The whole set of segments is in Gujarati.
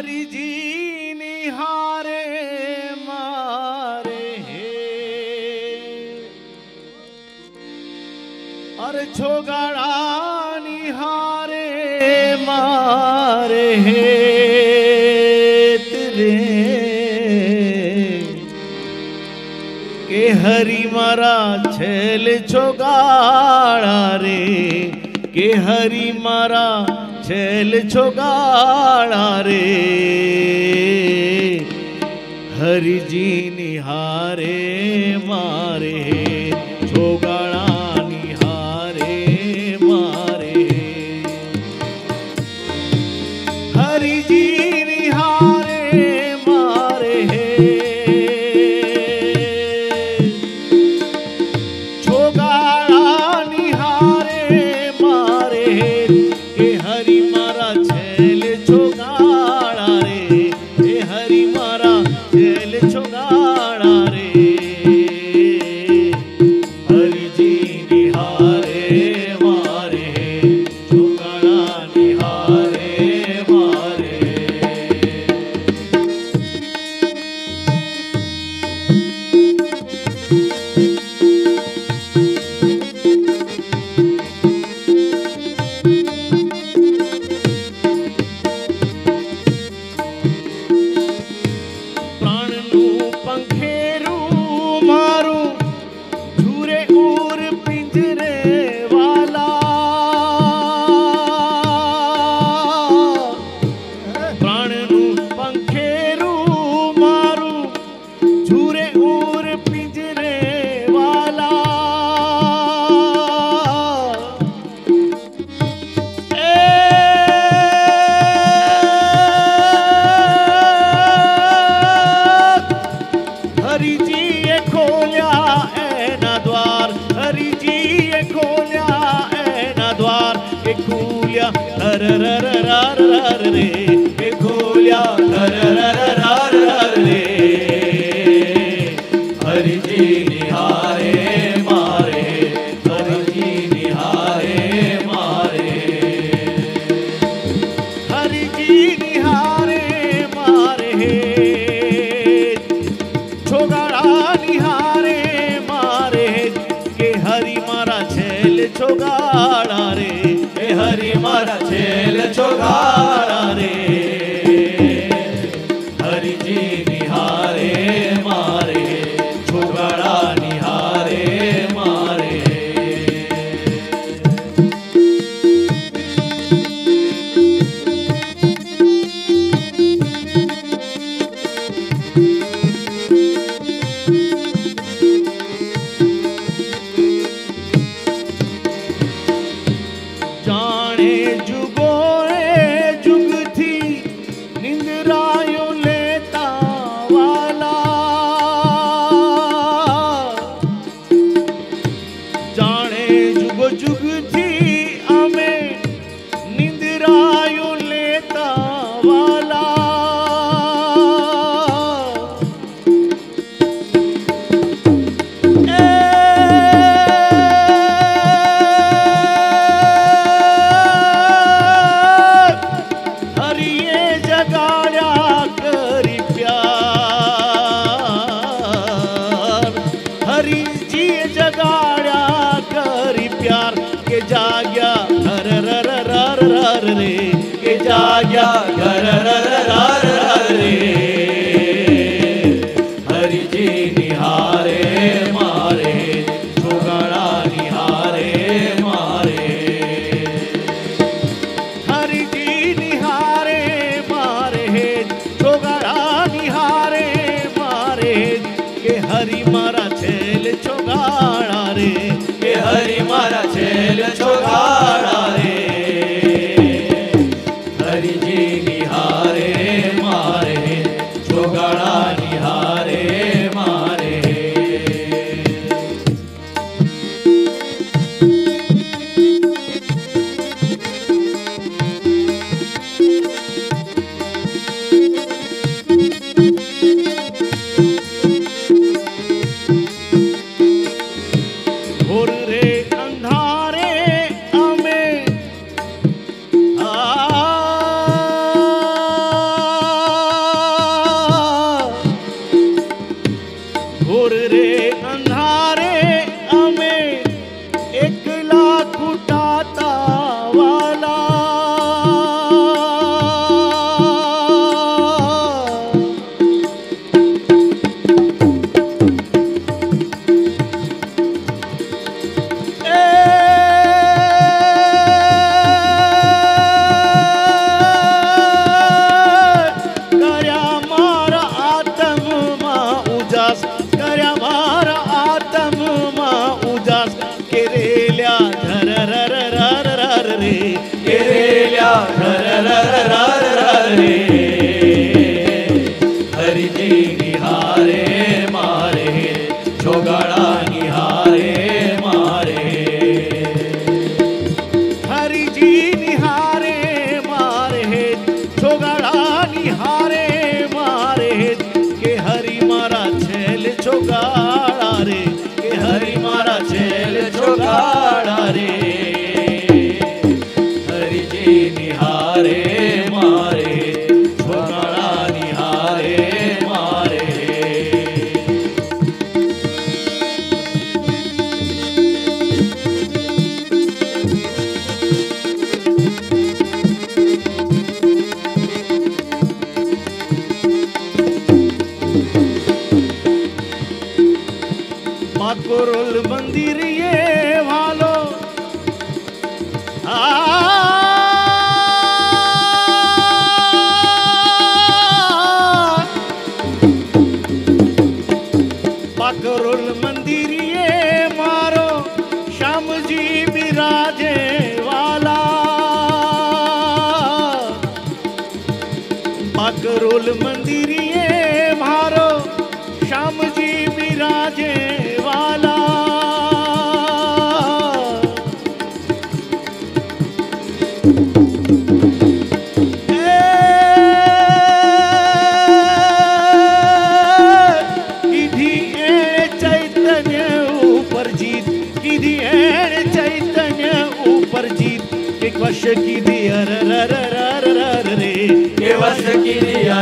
હરિજી નિહારે મારે હે અરે છોગાળા નિહારે મારે હે કે હરી મારા છેલ છોગાળા રે કે હરી મારા છેલ ગાળા રે હરિજી નિહારે મારે ವಶಕ್ಕಿದೆಯ ರೇ ಕೇವಶಕ್ಕಿದೆಯ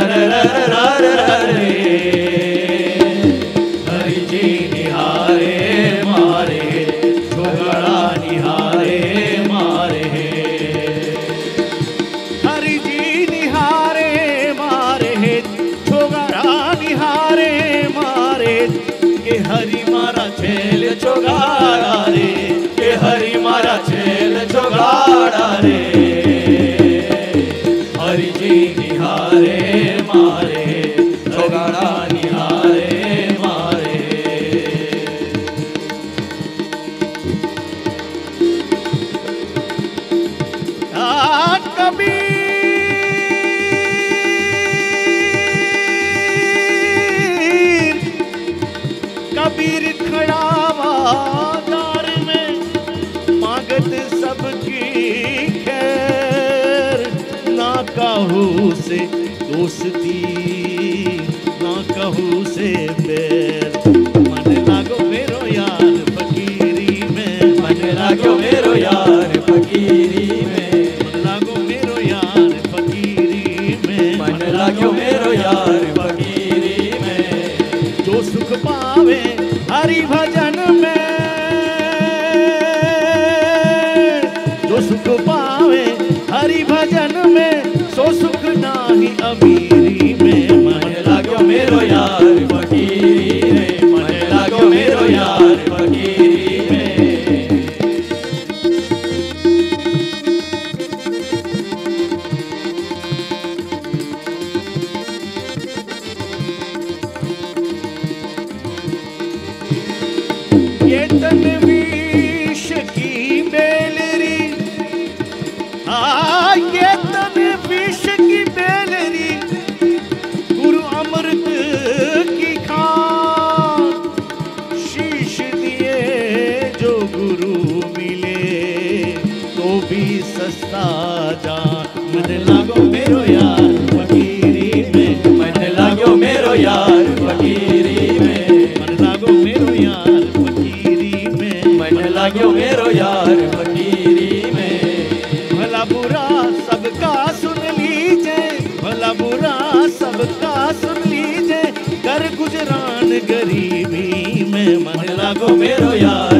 મને લાગો મેરો યાર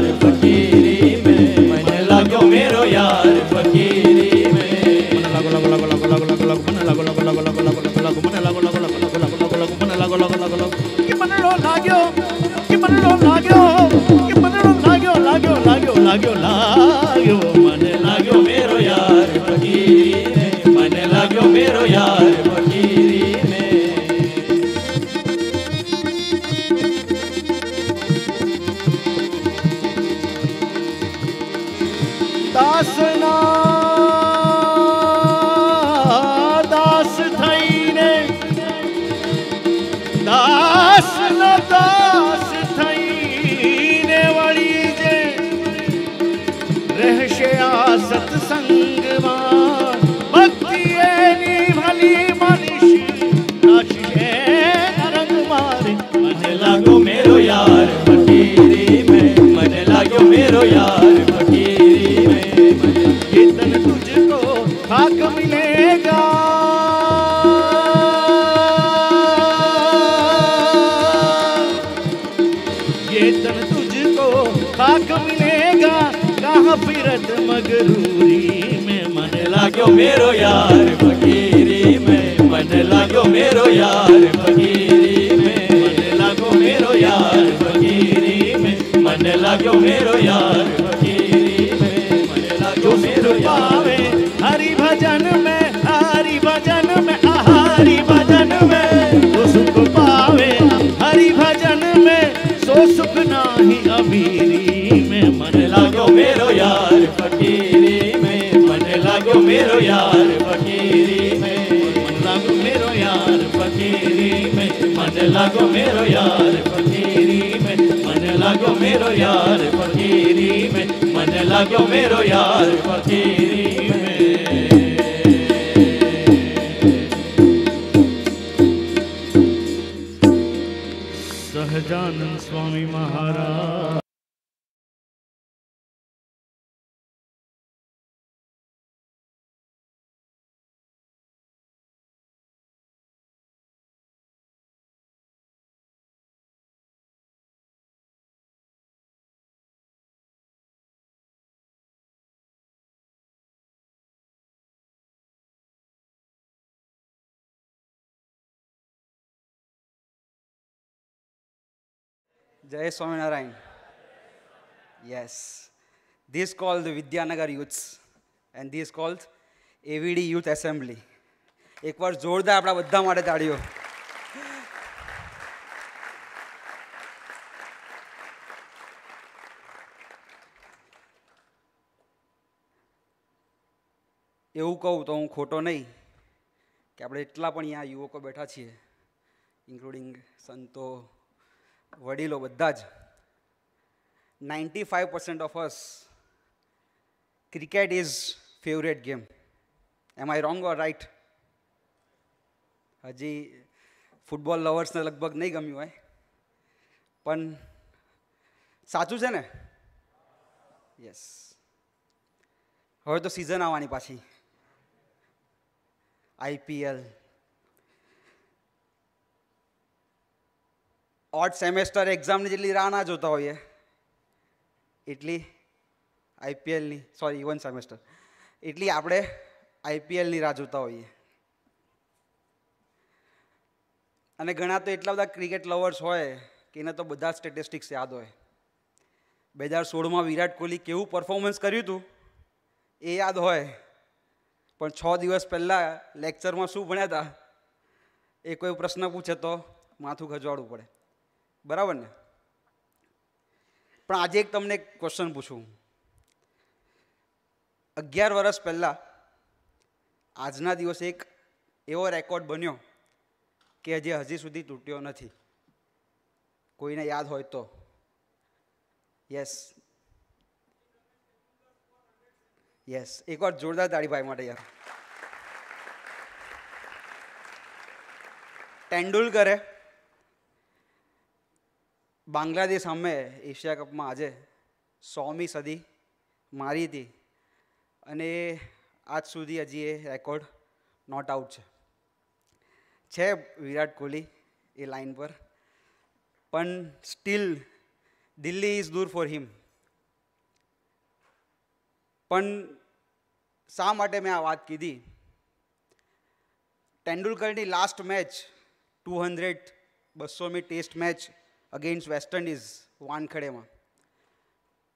यार फकीरी में मन लगो मेरो यार फकीरी में मन लगो मेरो यार फकीरी में मन लागो मेरो पावे हरि भजन में हरि भजन में हरि भजन में वो तो सुख पावे हरि भजन में सो सुख नाही अमीरी में मन लागो मेरो यार फकीरी में मन लागो मेरो यार લાગો મેરો યાર ફકીરી મે મને લાગો મેરો યાર ફકીરી મે મને લાગો મેરો યાર ફકીરી મે સહજાનંદ સ્વામી મહારાજ Jai Swaminarayan. Yes. This called the Vidyanagar youths and this called AVD Youth Assembly. એકવાર જોરદાર આપણા બધા માટે તાળીઓ એવું કહું તો હું ખોટો નહીં કે આપણે એટલા પણ અહીંયા યુવકો બેઠા છીએ ઇન્ક્લુડિંગ સંતો વડીલો બધા જ ninety five percent of us cricket is favourite game am I wrong or right હજી ફૂટબોલ લવર્સને લગભગ નહીં ગમ્યું હોય પણ સાચું છે ને યસ હવે તો સિઝન આવવાની પાછી આઈપીએલ ઓટ સેમેસ્ટર એક્ઝામની જેટલી રાહ ના જોતા હોઈએ એટલી આઈપીએલની સોરી ઇવન સેમેસ્ટર એટલી આપણે આઈપીએલની રાહ જોતા હોઈએ અને ઘણા તો એટલા બધા ક્રિકેટ લવર્સ હોય કે એને તો બધા સ્ટેટિસ્ટિક્સ યાદ હોય બે હજાર સોળમાં વિરાટ કોહલી કેવું પરફોર્મન્સ કર્યું હતું એ યાદ હોય પણ છ દિવસ પહેલાં લેક્ચરમાં શું ભણ્યા હતા એ કોઈ પ્રશ્ન પૂછે તો માથું ખજવાડવું પડે બરાબર ને પણ આજે એક તમને એક ક્વેશ્ચન પૂછું અગિયાર વર્ષ પહેલાં આજના દિવસે એક એવો રેકોર્ડ બન્યો કે હજી હજી સુધી તૂટ્યો નથી કોઈને યાદ હોય તો યસ યસ એકવાર જોરદાર તાળી ભાઈ માટે યાર તેંડુલકરે બાંગ્લાદેશ સામે એશિયા કપમાં આજે સોમી સદી મારી હતી અને આજ સુધી હજી એ રેકોર્ડ નોટ આઉટ છે છે વિરાટ કોહલી એ લાઈન પર પણ સ્ટીલ દિલ્હી ઇઝ દૂર ફોર હિમ પણ શા માટે મેં આ વાત કીધી તેંડુલકરની લાસ્ટ મેચ ટુ હંડ્રેડ બસોમી test match against West Indies વાનખેડેમાં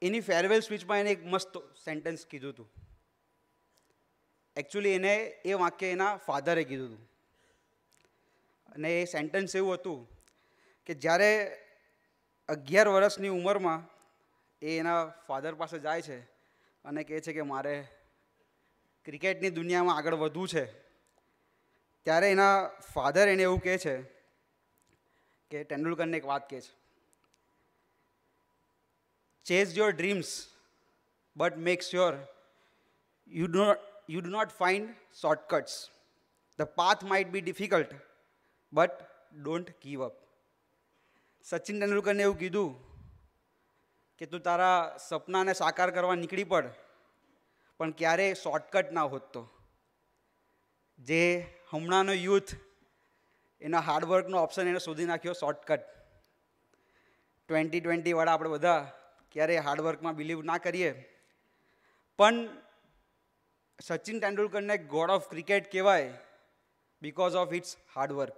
એની ફેરવેલ સ્પીચમાં એને એક મસ્ત સેન્ટેન્સ કીધું હતું એકચ્યુઅલી એને એ વાક્ય એના ફાધરે કીધું હતું અને એ સેન્ટેન્સ એવું હતું કે જ્યારે અગિયાર વર્ષની ઉંમરમાં એ એના ફાધર પાસે જાય છે અને કહે છે કે મારે ક્રિકેટની દુનિયામાં આગળ વધવું છે ત્યારે એના ફાધર એને એવું કહે છે કે તેંડુલકરને એક વાત કહે છે chase your dreams but make sure you do not you do not find shortcuts. The path might be difficult, but don't give up. Sachin તેંડુલકરને એવું કીધું કે તું તારા સપનાને સાકાર કરવા નીકળી પડ પણ ક્યારેય શોર્ટકટ ના હોત તો જે હમણાંનો યુથ એના હાર્ડવર્કનો ઓપ્શન એને શોધી નાખ્યો શોર્ટકટ ટ્વેન્ટી ટ્વેન્ટીવાળા આપણે બધા ક્યારેય હાર્ડવર્કમાં બિલીવ ના કરીએ પણ સચિન તેંડુલકરને ગોડ ઓફ ક્રિકેટ કહેવાય because of its hard work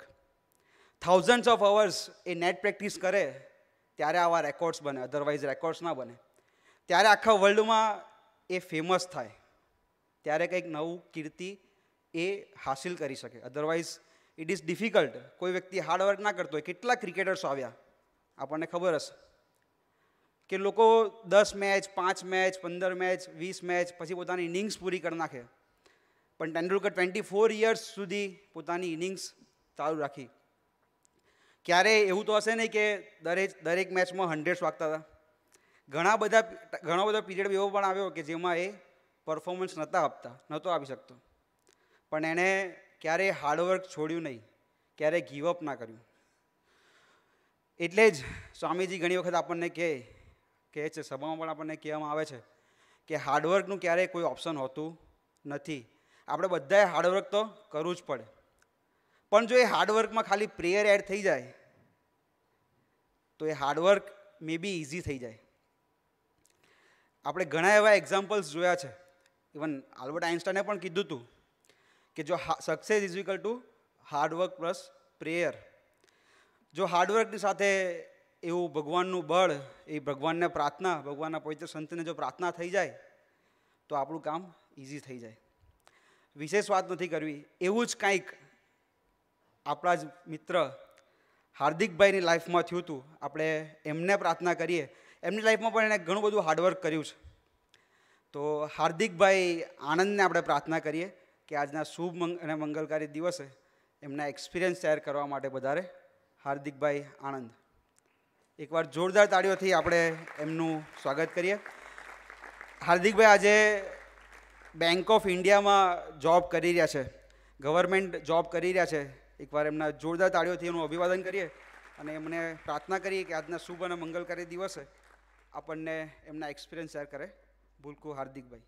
thousands of hours એ નેટ પ્રેક્ટિસ કરે ત્યારે આવા રેકોર્ડ્સ બને અધરવાઇઝ રેકોર્ડ્સ ના બને ત્યારે આખા વર્લ્ડમાં એ ફેમસ થાય ત્યારે કંઈક નવું કીર્તિ એ હાસિલ કરી શકે અધરવાઇઝ ઇટ ઇઝ ડિફિકલ્ટ કોઈ વ્યક્તિ હાર્ડવર્ક ના કરતો હોય કેટલા ક્રિકેટર્સો આવ્યા આપણને ખબર હશે કે લોકો દસ મેચ પાંચ મેચ પંદર મેચ વીસ મેચ પછી પોતાની ઇનિંગ્સ પૂરી કરી નાખે પણ તેંડુલકર ટ્વેન્ટી ફોર યર્સ સુધી પોતાની ઇનિંગ્સ ચાલુ રાખી ક્યારે એવું તો હશે નહીં કે દરેક દરેક મેચમાં હંડ્રેડ્સ વાગતા હતા ઘણા બધા ઘણો બધો પીરિયડ એવો પણ આવ્યો કે જેમાં એ પરફોર્મન્સ નહોતા આપતા નહોતો આપી શકતો પણ એણે ક્યારેય હાર્ડવર્ક છોડ્યું નહીં ક્યારેય ગીવઅપ ના કર્યું એટલે જ સ્વામીજી ઘણી વખત આપણને કહે કહે છે સભામાં પણ આપણને કહેવામાં આવે છે કે હાર્ડવર્કનું ક્યારેય કોઈ ઓપ્શન હોતું નથી આપણે બધાએ હાર્ડવર્ક તો કરવું જ પડે પણ જો એ હાર્ડવર્કમાં ખાલી પ્રેયર એડ થઈ જાય તો એ હાર્ડવર્ક મે બી ઇઝી થઈ જાય આપણે ઘણા એવા એક્ઝામ્પલ્સ જોયા છે ઇવન આલ્બર્ટ આઇન્સ્ટાઈને પણ કીધું હતું કે જો success is equal to hard work plus prayer જો હાર્ડવર્કની સાથે એવું ભગવાનનું બળ એ ભગવાનને પ્રાર્થના ભગવાનના પવિત્ર સંતને જો પ્રાર્થના થઈ જાય તો આપણું કામ ઇઝી થઈ જાય વિશેષ વાત નથી કરવી એવું જ કાંઈક આપણા જ મિત્ર હાર્દિકભાઈની લાઈફમાં થયું હતું આપણે એમને પ્રાર્થના કરીએ એમની લાઈફમાં પણ એણે ઘણું બધું હાર્ડવર્ક કર્યું છે તો હાર્દિકભાઈ આનંદને આપણે પ્રાર્થના કરીએ કે આજના શુભ મંગ અને મંગલકારી દિવસે એમના એક્સપિરિયન્સ શેર કરવા માટે વધારે હાર્દિકભાઈ આણંદ એકવાર જોરદાર તાળીઓથી આપણે એમનું સ્વાગત કરીએ હાર્દિકભાઈ આજે બેંક ઓફ ઇન્ડિયામાં જોબ કરી રહ્યા છે ગવર્મેન્ટ જોબ કરી રહ્યા છે એકવાર એમના જોરદાર તાળીઓથી એનું અભિવાદન કરીએ અને એમને પ્રાર્થના કરીએ કે આજના શુભ અને મંગલકારી દિવસે આપણને એમના એક્સપિરિયન્સ શેર કરે ભૂલકુ હાર્દિકભાઈ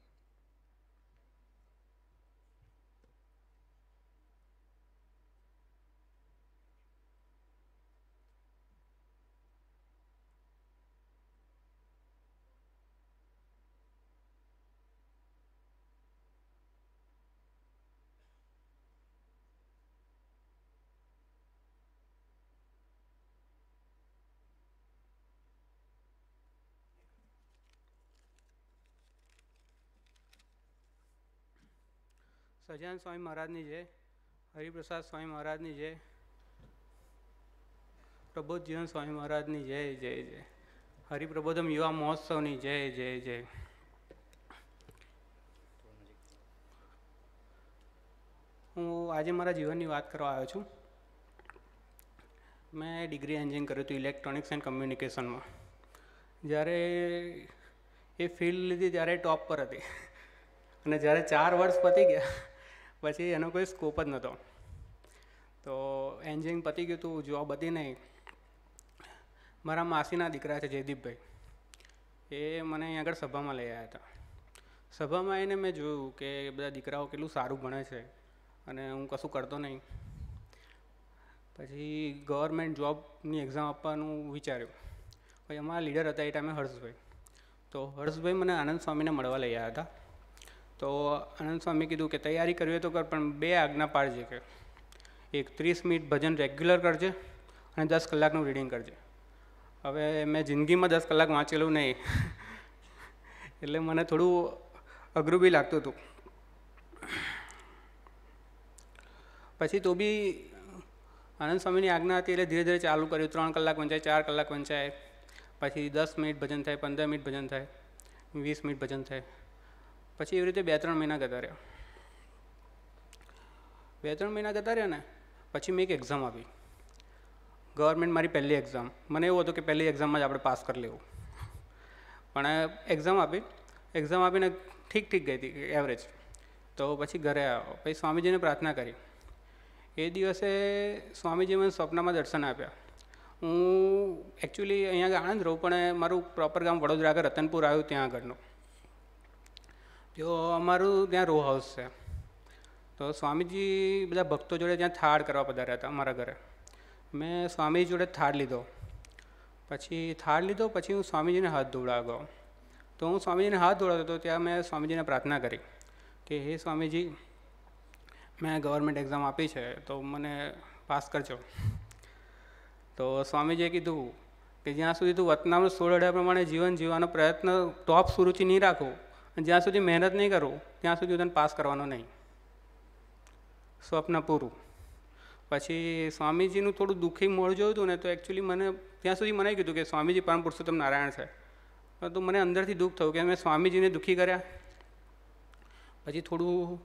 સજાન સ્વામી મહારાજની જય હરિપ્રસાદ સ્વામી મહારાજની જય જીવન સ્વામી મહારાજની જય જય જય હરિપ્રબોધમ યુવા મહોત્સવની જય જય જય હું આજે મારા જીવનની વાત કરવા આવ્યો છું મેં ડિગ્રી એન્જિનિયરિંગ કર્યું હતું ઇલેક્ટ્રોનિક્સ એન્ડ કમ્યુનિકેશનમાં જ્યારે એ ફિલ્ડ લીધી ત્યારે ટોપ પર હતી અને જ્યારે ચાર વર્ષ પતી ગયા પછી એનો કોઈ સ્કોપ જ નહોતો તો એન્જિનિયરિંગ પતી ગયું હતું જોબ હતી નહીં મારા માસીના દીકરા છે જયદીપભાઈ એ મને અહીં આગળ સભામાં લઈ આવ્યા હતા સભામાં એને મેં જોયું કે બધા દીકરાઓ કેટલું સારું ભણે છે અને હું કશું કરતો નહીં પછી ગવર્મેન્ટ જોબની એક્ઝામ આપવાનું વિચાર્યું પછી અમારા લીડર હતા એ ટાઈમે હર્ષભાઈ તો હર્ષભાઈ મને આનંદ સ્વામીને મળવા લઈ આવ્યા હતા તો આનંદ સ્વામી કીધું કે તૈયારી કરવી તો કર પણ બે આજ્ઞા પાડજે કે એક ત્રીસ મિનિટ ભજન રેગ્યુલર કરજે અને દસ કલાકનું રીડિંગ કરજે હવે મેં જિંદગીમાં દસ કલાક વાંચેલું નહીં એટલે મને થોડું અઘરું બી લાગતું હતું પછી તો બી આનંદ સ્વામીની આજ્ઞા હતી એટલે ધીરે ધીરે ચાલુ કર્યું ત્રણ કલાક વંચાય ચાર કલાક વંચાય પછી દસ મિનિટ ભજન થાય પંદર મિનિટ ભજન થાય વીસ મિનિટ ભજન થાય પછી એવી રીતે બે ત્રણ મહિના ગતા રહ્યા બે ત્રણ મહિના જતા રહ્યા ને પછી મેં એક એક્ઝામ આપી ગવર્મેન્ટ મારી પહેલી એક્ઝામ મને એવું હતું કે પહેલી એક્ઝામમાં જ આપણે પાસ કરી લેવું પણ એક્ઝામ આપી એક્ઝામ આપીને ઠીક ઠીક ગઈ હતી એવરેજ તો પછી ઘરે આવ્યો પછી સ્વામીજીને પ્રાર્થના કરી એ દિવસે સ્વામીજી મને સ્વપ્નમાં દર્શન આપ્યા હું એકચ્યુઅલી અહીંયા આણંદ રહું પણ મારું પ્રોપર ગામ વડોદરા આગળ રતનપુર આવ્યું ત્યાં આગળનું તો અમારું ત્યાં રો હાઉસ છે તો સ્વામીજી બધા ભક્તો જોડે ત્યાં થાળ કરવા પધાર્યા હતા અમારા ઘરે મેં સ્વામીજી જોડે થાળ લીધો પછી થાળ લીધો પછી હું સ્વામીજીને હાથ ધોવડાવ ગયો તો હું સ્વામીજીને હાથ ધોળાતો હતો ત્યાં મેં સ્વામીજીને પ્રાર્થના કરી કે હે સ્વામીજી મેં ગવર્મેન્ટ એક્ઝામ આપી છે તો મને પાસ કરજો તો સ્વામીજીએ કીધું કે જ્યાં સુધી તું વતનામ સોળ અઢાર પ્રમાણે જીવન જીવવાનો પ્રયત્ન ટોપ સુરુચિ નહીં રાખું જ્યાં સુધી મહેનત નહીં કરો ત્યાં સુધી તને પાસ કરવાનો નહીં સ્વપ્ન પૂરું પછી સ્વામીજીનું થોડું દુઃખી મોડ જોયું હતું ને તો એકચ્યુઅલી મને ત્યાં સુધી મને કીધું કે સ્વામીજી પરમ પુરુષોત્તમ નારાયણ છે તો મને અંદરથી દુઃખ થયું કે મેં સ્વામીજીને દુઃખી કર્યા પછી થોડું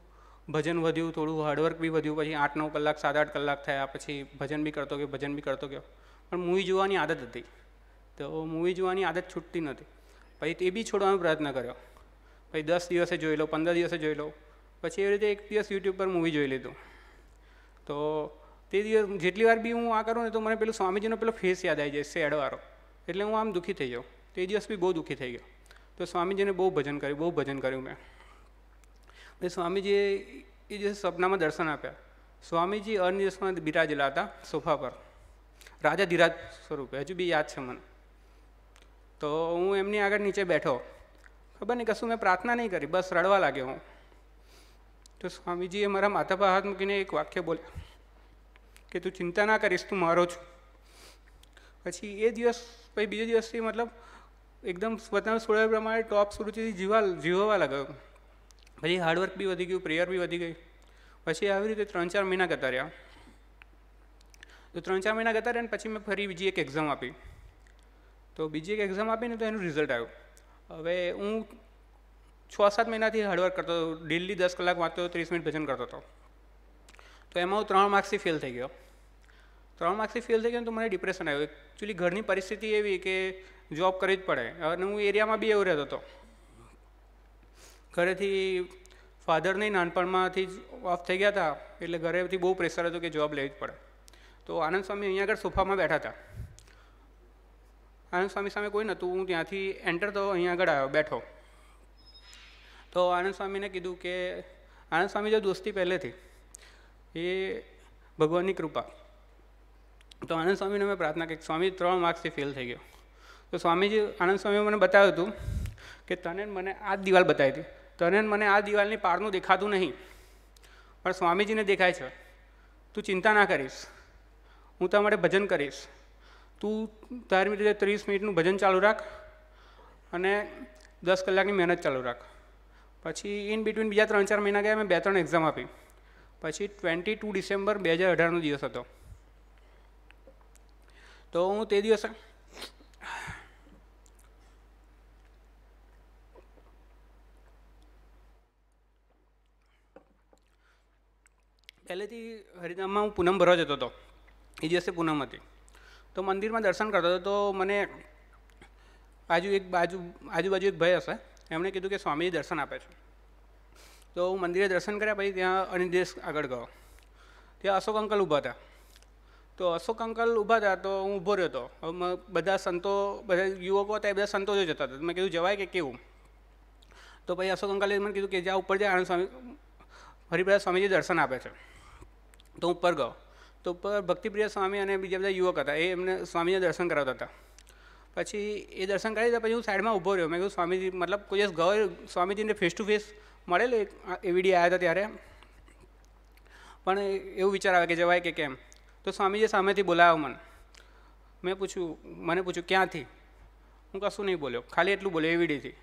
ભજન વધ્યું થોડું હાર્ડવર્ક બી વધ્યું પછી આઠ નવ કલાક સાત આઠ કલાક થયા પછી ભજન બી કરતો ગયો ભજન બી કરતો ગયો પણ મૂવી જોવાની આદત હતી તો મૂવી જોવાની આદત છૂટતી નહોતી પછી એ બી છોડવાનો પ્રયત્ન કર્યો પછી દસ દિવસે જોઈ લો પંદર દિવસે જોઈ લઉં પછી એવી રીતે એક દિવસ યુટ્યુબ પર મૂવી જોઈ લીધું તો તે દિવસ જેટલી વાર બી હું આ કરું ને તો મને પેલું સ્વામીજીનો પેલો ફેસ યાદ આવી જાય શેડવાળો એટલે હું આમ દુઃખી થઈ ગયો તે દિવસ બી બહુ દુઃખી થઈ ગયો તો સ્વામીજીને બહુ ભજન કર્યું બહુ ભજન કર્યું મેં પછી સ્વામીજીએ એ દિવસે સપનામાં દર્શન આપ્યા સ્વામીજી અનિર્દેશમાં બિરાજેલા હતા સોફા પર રાજા ધીરાજ સ્વરૂપે હજુ બી યાદ છે મને તો હું એમની આગળ નીચે બેઠો ખબર નહીં કશું મેં પ્રાર્થના નહીં કરી બસ રડવા લાગ્યો હું તો સ્વામીજીએ મારા માથા પર હાથ મૂકીને એક વાક્ય બોલ્યા કે તું ચિંતા ના કરીશ તું મારો છું પછી એ દિવસ પછી બીજો દિવસથી મતલબ એકદમ પોતાના સોળે પ્રમાણે ટોપ સુરુચિથી જીવા જીવવા લાગ્યો પછી હાર્ડવર્ક બી વધી ગયું પ્રેયર બી વધી ગઈ પછી આવી રીતે ત્રણ ચાર મહિના કરતા રહ્યા તો ત્રણ ચાર મહિના કરતા રહ્યા ને પછી મેં ફરી બીજી એક એક્ઝામ આપી તો બીજી એક એક્ઝામ આપીને તો એનું રિઝલ્ટ આવ્યું હવે હું છ સાત મહિનાથી હાર્ડવર્ક કરતો હતો ડેલી દસ કલાક વાંચતો ત્રીસ મિનિટ ભજન કરતો હતો તો એમાં હું ત્રણ માર્ક્સથી ફેલ થઈ ગયો ત્રણ માર્ક્સથી ફેલ થઈ ગયો તો મને ડિપ્રેશન આવ્યું એકચ્યુઅલી ઘરની પરિસ્થિતિ એવી કે જોબ કરવી જ પડે અને હું એરિયામાં બી એવું રહેતો હતો ઘરેથી ફાધરને નાનપણમાંથી જ ઓફ થઈ ગયા હતા એટલે ઘરેથી બહુ પ્રેશર હતું કે જોબ લેવી જ પડે તો આનંદ સ્વામી અહીંયા આગળ સોફામાં બેઠા હતા આનંદ સ્વામી સામે કોઈ નહોતું હું ત્યાંથી એન્ટર તો અહીંયા આગળ આવ્યો બેઠો તો આનંદ સ્વામીને કીધું કે આનંદ સ્વામી જો દોસ્તી પહેલેથી એ ભગવાનની કૃપા તો આનંદ સ્વામીને મેં પ્રાર્થના કરી સ્વામી ત્રણ માર્ક્સથી ફેલ થઈ ગયો તો સ્વામીજી આનંદ સ્વામીએ મને બતાવ્યું હતું કે તને મને આ જ દિવાલ બતાવી હતી તને મને આ દિવાલની પારનું દેખાતું નહીં પણ સ્વામીજીને દેખાય છે તું ચિંતા ના કરીશ હું તમારે ભજન કરીશ તું તારી રીતે ત્રીસ મિનિટનું ભજન ચાલુ રાખ અને દસ કલાકની મહેનત ચાલુ રાખ પછી ઇન બિટવીન બીજા ત્રણ ચાર મહિના ગયા મેં બે ત્રણ એક્ઝામ આપી પછી ટ્વેન્ટી ટુ ડિસેમ્બર બે હજાર અઢારનો દિવસ હતો તો હું તે દિવસે પહેલેથી હરિદામમાં હું પૂનમ ભરવા જતો હતો એ દિવસે પૂનમ હતી તો મંદિરમાં દર્શન કરતો હતો તો મને બાજુ એક બાજુ આજુબાજુ એક ભાઈ હશે એમણે કીધું કે સ્વામીજી દર્શન આપે છે તો હું મંદિરે દર્શન કર્યા પછી ત્યાં અનિદેશ આગળ ગયો ત્યાં અશોક અંકલ ઊભા હતા તો અશોક અંકલ ઊભા હતા તો હું ઊભો રહ્યો હતો બધા સંતો બધા યુવકો હતા એ બધા સંતો જોઈ જતા હતા મેં કીધું જવાય કે કેવું તો પછી અશોક અંકલે મને કીધું કે જ્યાં ઉપર જાય આનંદ સ્વામી હરિપ્રસાદ સ્વામીજી દર્શન આપે છે તો હું ઉપર ગયો તો ભક્તિપ્રિય સ્વામી અને બીજા બધા યુવક હતા એ એમને સ્વામીને દર્શન કરાવતા હતા પછી એ દર્શન કરી દીધા પછી હું સાઈડમાં ઊભો રહ્યો મેં કીધું સ્વામીજી મતલબ કોઈ દિવસ ગયો સ્વામીજીને ફેસ ટુ ફેસ મળેલો એક એવીડી આવ્યા હતા ત્યારે પણ એવું વિચાર આવે કે જવાય કે કેમ તો સ્વામીજી સામેથી બોલાવ્યો મને મેં પૂછ્યું મને પૂછ્યું ક્યાંથી હું કશું નહીં બોલ્યો ખાલી એટલું બોલ્યો એવીડીથી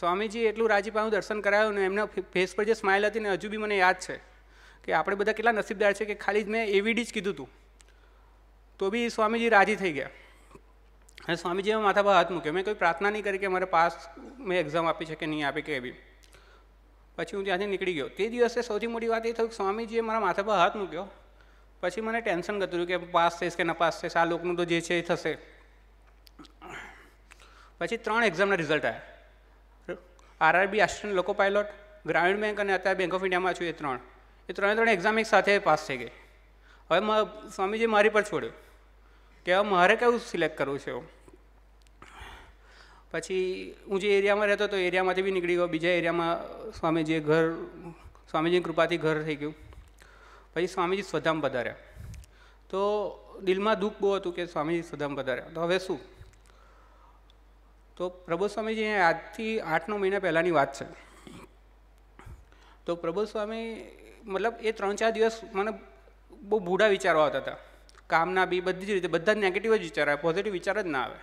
સ્વામીજી એટલું રાજીપાનું દર્શન કરાયું ને એમના ફેસ પર જે સ્માઇલ હતી ને હજુ બી મને યાદ છે કે આપણે બધા કેટલા નસીબદાર છે કે ખાલી જ મેં એવીડી જ કીધું હતું તો બી સ્વામીજી રાજી થઈ ગયા અને સ્વામીજીએ માથા પર હાથ મૂક્યો મેં કોઈ પ્રાર્થના નહીં કરી કે મારે પાસ મેં એક્ઝામ આપી છે કે નહીં આપી કે એવી પછી હું ત્યાંથી નીકળી ગયો તે દિવસે સૌથી મોટી વાત એ થયું કે સ્વામીજીએ મારા માથા પર હાથ મૂક્યો પછી મને ટેન્શન ગતું કે પાસ થઈશ કે નપાસ થઈશ આ લોકોનું તો જે છે એ થશે પછી ત્રણ એક્ઝામના રિઝલ્ટ આવ્યા RRB assistant loco pilot Gramin bank અને અત્યારે બેંક ઓફ ઇન્ડિયામાં છું એ ત્રણ એ ત્રણે ત્રણ એક્ઝામ એક સાથે પાસ થઈ ગઈ હવે સ્વામીજી મારી પર છોડ્યું કે હવે મારે કયું સિલેક્ટ કરવું છે પછી હું જે એરિયામાં રહેતો હતો એરિયામાંથી બી નીકળી ગયો બીજા એરિયામાં સ્વામીજીએ ઘર સ્વામીજીની કૃપાથી ઘર થઈ ગયું પછી સ્વામીજી સ્વધામ પધાર્યા તો દિલમાં દુઃખ બહુ હતું કે સ્વામીજી સ્વધામ પધાર્યા તો હવે શું તો પ્રભુ સ્વામીજી આજથી આઠ નવ મહિના પહેલાંની વાત છે તો પ્રબોધ સ્વામી મતલબ એ ત્રણ ચાર દિવસ મને બહુ બૂઢા વિચારો આવતા હતા કામના બી બધી જ રીતે બધા જ નેગેટિવ જ વિચાર આવે પોઝિટિવ વિચાર જ ના આવે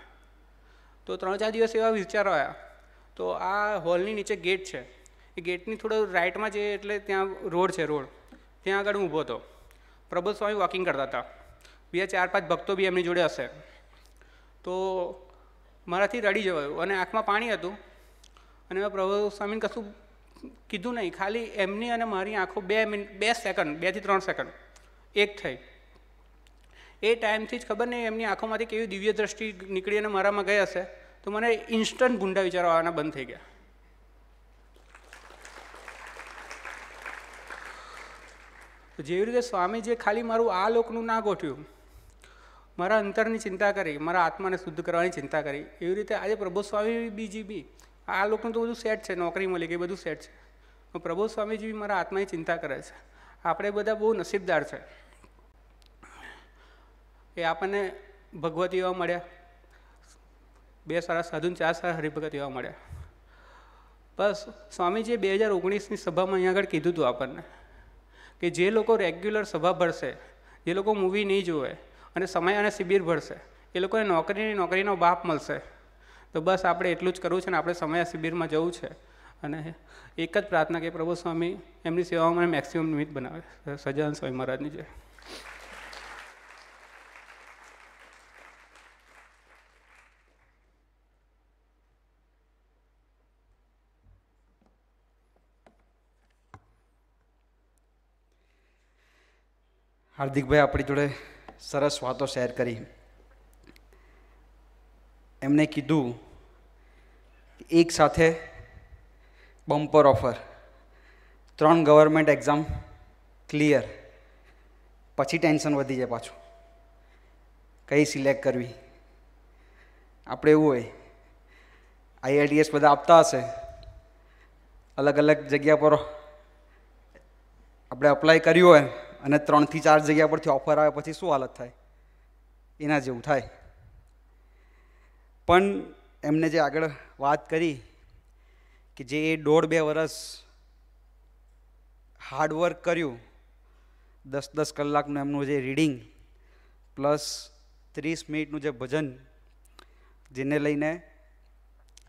તો ત્રણ ચાર દિવસ એવા વિચારો આવ્યા તો આ હોલની નીચે ગેટ છે એ ગેટની થોડો રાઇટમાં જે એટલે ત્યાં રોડ છે રોડ ત્યાં આગળ હું ઊભો હતો પ્રબોધ સ્વામી વોકિંગ કરતા હતા બીજા ચાર પાંચ ભક્તો બી એમની જોડે હશે તો મારાથી રડી જવાયું અને આંખમાં પાણી હતું અને મેં પ્રભુ સ્વામીને કશું કીધું નહીં ખાલી એમની અને મારી આંખો બે મિનિટ બે સેકન્ડ બેથી ત્રણ સેકન્ડ એક થઈ એ ટાઈમથી જ ખબર નહીં એમની આંખોમાંથી કેવી દિવ્ય દ્રષ્ટિ નીકળી અને મારામાં ગઈ હશે તો મને ઇન્સ્ટન્ટ ગુંડા વિચારો આવવાના બંધ થઈ ગયા તો જેવી રીતે સ્વામીજીએ ખાલી મારું આ લોકનું ના ગોઠવ્યું મારા અંતરની ચિંતા કરી મારા આત્માને શુદ્ધ કરવાની ચિંતા કરી એવી રીતે આજે પ્રભુ સ્વામી બીજી બી આ લોકોનું તો બધું સેટ છે નોકરી મળી ગઈ બધું સેટ છે પણ પ્રભુ સ્વામીજી મારા આત્માની ચિંતા કરે છે આપણે બધા બહુ નસીબદાર છે એ આપણને ભગવત એવા મળ્યા બે સારા સાધુ ચાર સારા હરિભગત એવા મળ્યા બસ સ્વામીજીએ બે હજાર ઓગણીસની સભામાં અહીંયા આગળ કીધું હતું આપણને કે જે લોકો રેગ્યુલર સભા ભરશે જે લોકો મૂવી નહીં જોવે અને સમય અને શિબિર ભરશે એ લોકોને નોકરીની નોકરીનો બાપ મળશે તો બસ આપણે એટલું જ કરવું છે ને આપણે સમયા શિબિરમાં જવું છે અને એક જ પ્રાર્થના કે પ્રભુ સ્વામી એમની સેવામાં મેક્સિમમ નિમિત્ત બનાવે સજાન સ્વામી મહારાજની છે હાર્દિકભાઈ આપણી જોડે સરસ વાતો શેર કરી એમણે કીધું એક સાથે બમ્પર ઓફર ત્રણ ગવર્મેન્ટ એક્ઝામ ક્લિયર પછી ટેન્શન વધી જાય પાછું કઈ સિલેક્ટ કરવી આપણે એવું હોય આઈઆઈટીએસ બધા આપતા હશે અલગ અલગ જગ્યા પર આપણે અપ્લાય કર્યું હોય અને ત્રણથી ચાર જગ્યા પરથી ઓફર આવે પછી શું હાલત થાય એના જેવું થાય પણ એમને જે આગળ વાત કરી કે જે એ દોઢ બે વરસ હાર્ડવર્ક કર્યું દસ દસ કલાકનું એમનું જે રીડિંગ પ્લસ ત્રીસ મિનિટનું જે ભજન જેને લઈને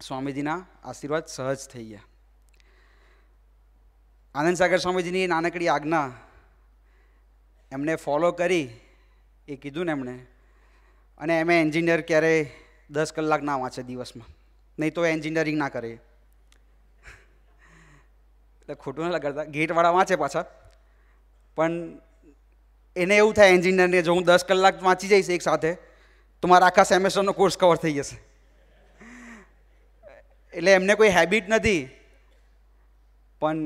સ્વામીજીના આશીર્વાદ સહજ થઈ ગયા આનંદ સાગર સ્વામીજીની નાનકડી આજ્ઞા એમને ફોલો કરી એ કીધું ને એમણે અને એમે એન્જિનિયર ક્યારેય દસ કલાક ના વાંચે દિવસમાં નહીં તો એન્જિનિયરિંગ ના કરે એટલે ખોટું નથી કરતા ગેટવાળા વાંચે પાછા પણ એને એવું થાય એન્જિનિયરને જો હું દસ કલાક વાંચી જઈશ એક સાથે તો મારા આખા સેમેસ્ટરનો કોર્સ કવર થઈ જશે એટલે એમને કોઈ હેબિટ નથી પણ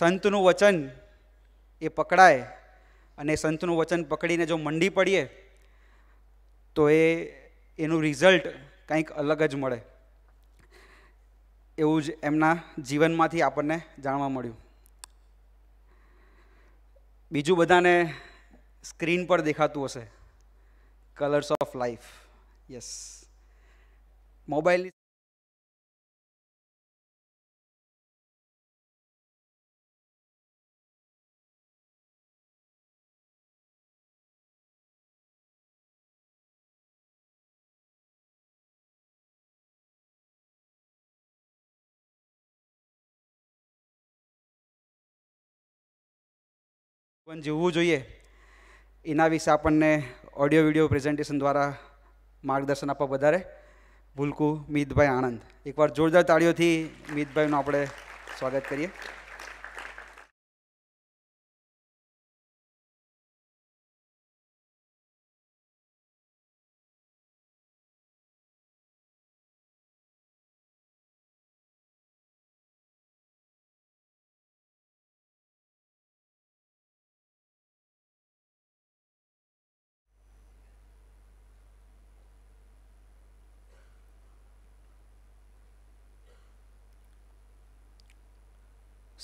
સંતનું વચન એ પકડાય અને સંતનું વચન પકડીને જો મંડી પડીએ તો એ એનું રિઝલ્ટ કંઈક અલગ જ મળે એવું જ એમના જીવનમાંથી આપણને જાણવા મળ્યું બીજું બધાને સ્ક્રીન પર દેખાતું હશે colours of life yes mobile જીવન જીવવું જોઈએ એના વિશે આપણને ઓડિયો વિડિયો પ્રેઝન્ટેશન દ્વારા માર્ગદર્શન આપવા વધારે ભૂલકું મિતભાઈ આણંદ એકવાર જોરદાર તાળીઓથી મિતભાઈનું આપણે સ્વાગત કરીએ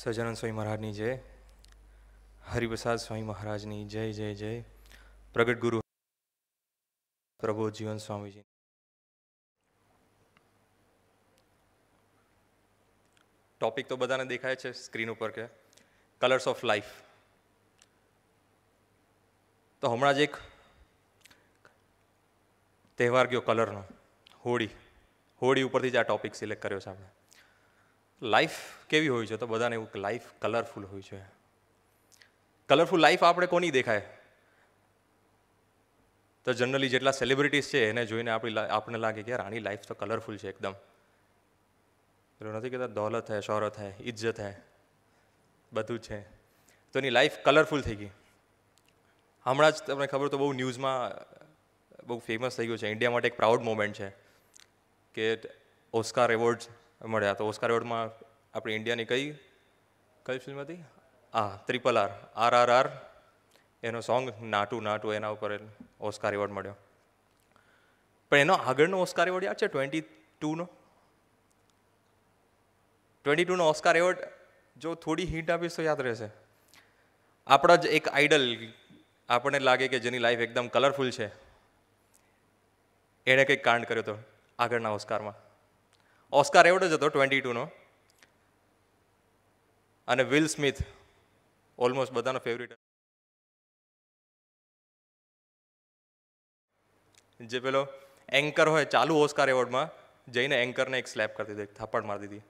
સજાનંદ સ્વામી મહારાજની જય હરિપ્રસાદ સ્વામી મહારાજની જય જય જય પ્રગટ ગુરુ પ્રબોધ જીવન સ્વામીજી ટોપિક તો બધાને દેખાય છે સ્ક્રીન ઉપર કે કલર્સ ઓફ લાઈફ તો હમણાં જ એક તહેવાર ગયો કલરનો હોળી હોળી ઉપરથી જ આ ટોપિક સિલેક્ટ કર્યો છે આપણે લાઈફ કેવી હોય છે તો બધાને એવું કે લાઈફ કલરફુલ હોય છે કલરફુલ લાઈફ આપણે કોની દેખાય તો જનરલી જેટલા સેલિબ્રિટીઝ છે એને જોઈને આપણી આપણને લાગે કે યાર લાઈફ તો કલરફુલ છે એકદમ એવું નથી કહેતા દોલત હે શોહરત હે ઇજ્જત હે બધું છે તો એની લાઈફ કલરફુલ થઈ ગઈ હમણાં જ તમને ખબર તો બહુ ન્યૂઝમાં બહુ ફેમસ થઈ ગયું છે ઇન્ડિયા માટે એક પ્રાઉડ મોમેન્ટ છે કે ઓસ્કાર એવોર્ડ મળ્યા તો ઓસ્કાર એવોર્ડમાં આપણી ઇન્ડિયાની કઈ કઈ ફિલ્મ હતી આ triple R R R R એનો સોંગ નાટુ નાટુ એના ઉપર ઓસ્કાર એવોર્ડ મળ્યો પણ એનો આગળનો ઓસ્કાર એવોર્ડ યાદ છે ટ્વેન્ટી ટુનો ટ્વેન્ટી ટુનો ઓસ્કાર એવોર્ડ જો થોડી હિન્ટ આપીશ તો યાદ રહેશે આપણા જ એક આઈડલ આપણને લાગે કે જેની લાઈફ એકદમ કલરફુલ છે એણે કંઈક કાંડ કર્યો હતો આગળના ઓસ્કારમાં ઓસ્કાર એવોર્ડ જ હતો ટ્વેન્ટી ટુનો અને વિલ સ્મિથ ઓલમોસ્ટ બધાનો ફેવરિટ જે પેલો એન્કર હોય ચાલુ ઓસ્કાર એવોર્ડમાં જઈને એન્કરને એક સ્લેપ કરી દીધો એક મારી દીધી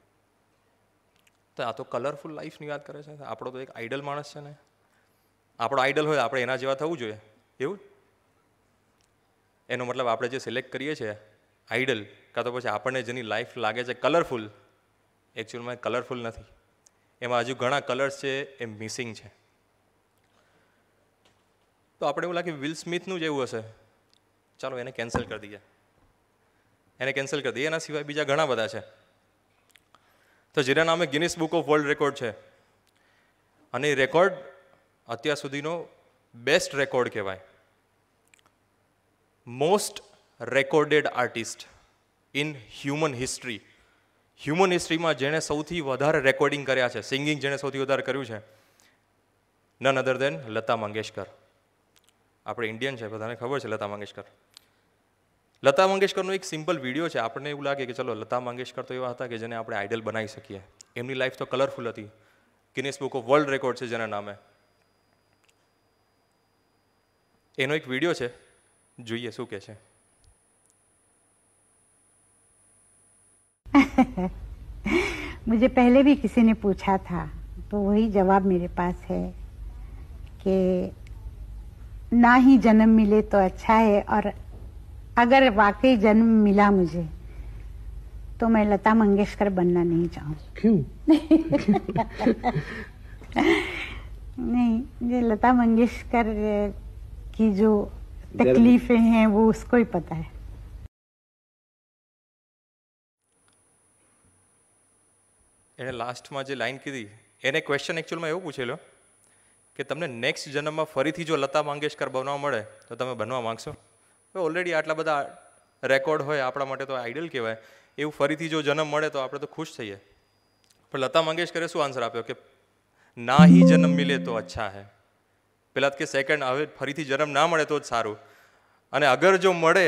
તો આ તો કલરફુલ લાઈફની વાત કરે છે આપણો તો એક આઈડલ માણસ છે ને આપણો આઈડલ હોય આપણે એના જેવા થવું જોઈએ એવું એનો મતલબ આપણે જે સિલેક્ટ કરીએ છીએ આઇડલ કાં તો પછી આપણને જેની લાઈફ લાગે છે કલરફુલ એકચ્યુઅલમાં કલરફુલ નથી એમાં હજુ ઘણા કલર્સ છે એ મિસિંગ છે તો આપણે એવું લાગે વિલ સ્મિથનું જ એવું હશે ચાલો એને કેન્સલ કરી દઈએ એને કેન્સલ કરી દઈએ એના સિવાય બીજા ઘણા બધા છે તો જેના નામે Guinness book of world record છે અને એ રેકોર્ડ અત્યાર સુધીનો બેસ્ટ રેકોર્ડ કહેવાય most recorded artist in human history human હિસ્ટ્રીમાં જેણે સૌથી વધારે રેકોર્ડિંગ કર્યા છે સિંગિંગ જેણે સૌથી વધારે કર્યું છે none other than Lata Mangeshkar આપણે ઇન્ડિયન છે બધાને ખબર છે લતા મંગેશકર લતા મંગેશકરનો એક સિમ્પલ વિડીયો છે આપણને એવું લાગે કે ચલો લતા મંગેશકર તો એવા હતા કે જેને આપણે આઇડલ બનાવી શકીએ એમની લાઈફ તો કલરફુલ હતી Guinness book of world record છે જેના નામે એનો એક વિડીયો છે જોઈએ શું કહે છે मुझे पहले भी किसी ने पूछा था तो वही जवाब मेरे पास है कि ना ही जन्म मिले तो अच्छा है और अगर वाकई जन्म मिला मुझे तो मैं लता मंगेशकर बनना नहीं चाहूँ क्यों नहीं ये लता मंगेशकर की जो तकलीफें हैं वो उसको ही पता है એણે લાસ્ટમાં જે લાઈન કીધી એને ક્વેશ્ચન એકચ્યુઅલમાં એવું પૂછેલો કે તમને નેક્સ્ટ જન્મમાં ફરીથી જો લતા મંગેશકર બનવા મળે તો તમે બનવા માગશો ઓલરેડી આટલા બધા રેકોર્ડ હોય આપણા માટે તો આઈડિયલ કહેવાય એવું ફરીથી જો જન્મ મળે તો આપણે તો ખુશ થઈએ પણ લતા મંગેશકરે શું આન્સર આપ્યો કે ના હી જન્મ મિલે તો અચ્છા હે પહેલાં કે સેકન્ડ હવે ફરીથી જન્મ ના મળે તો જ સારું અને અગર જો મળે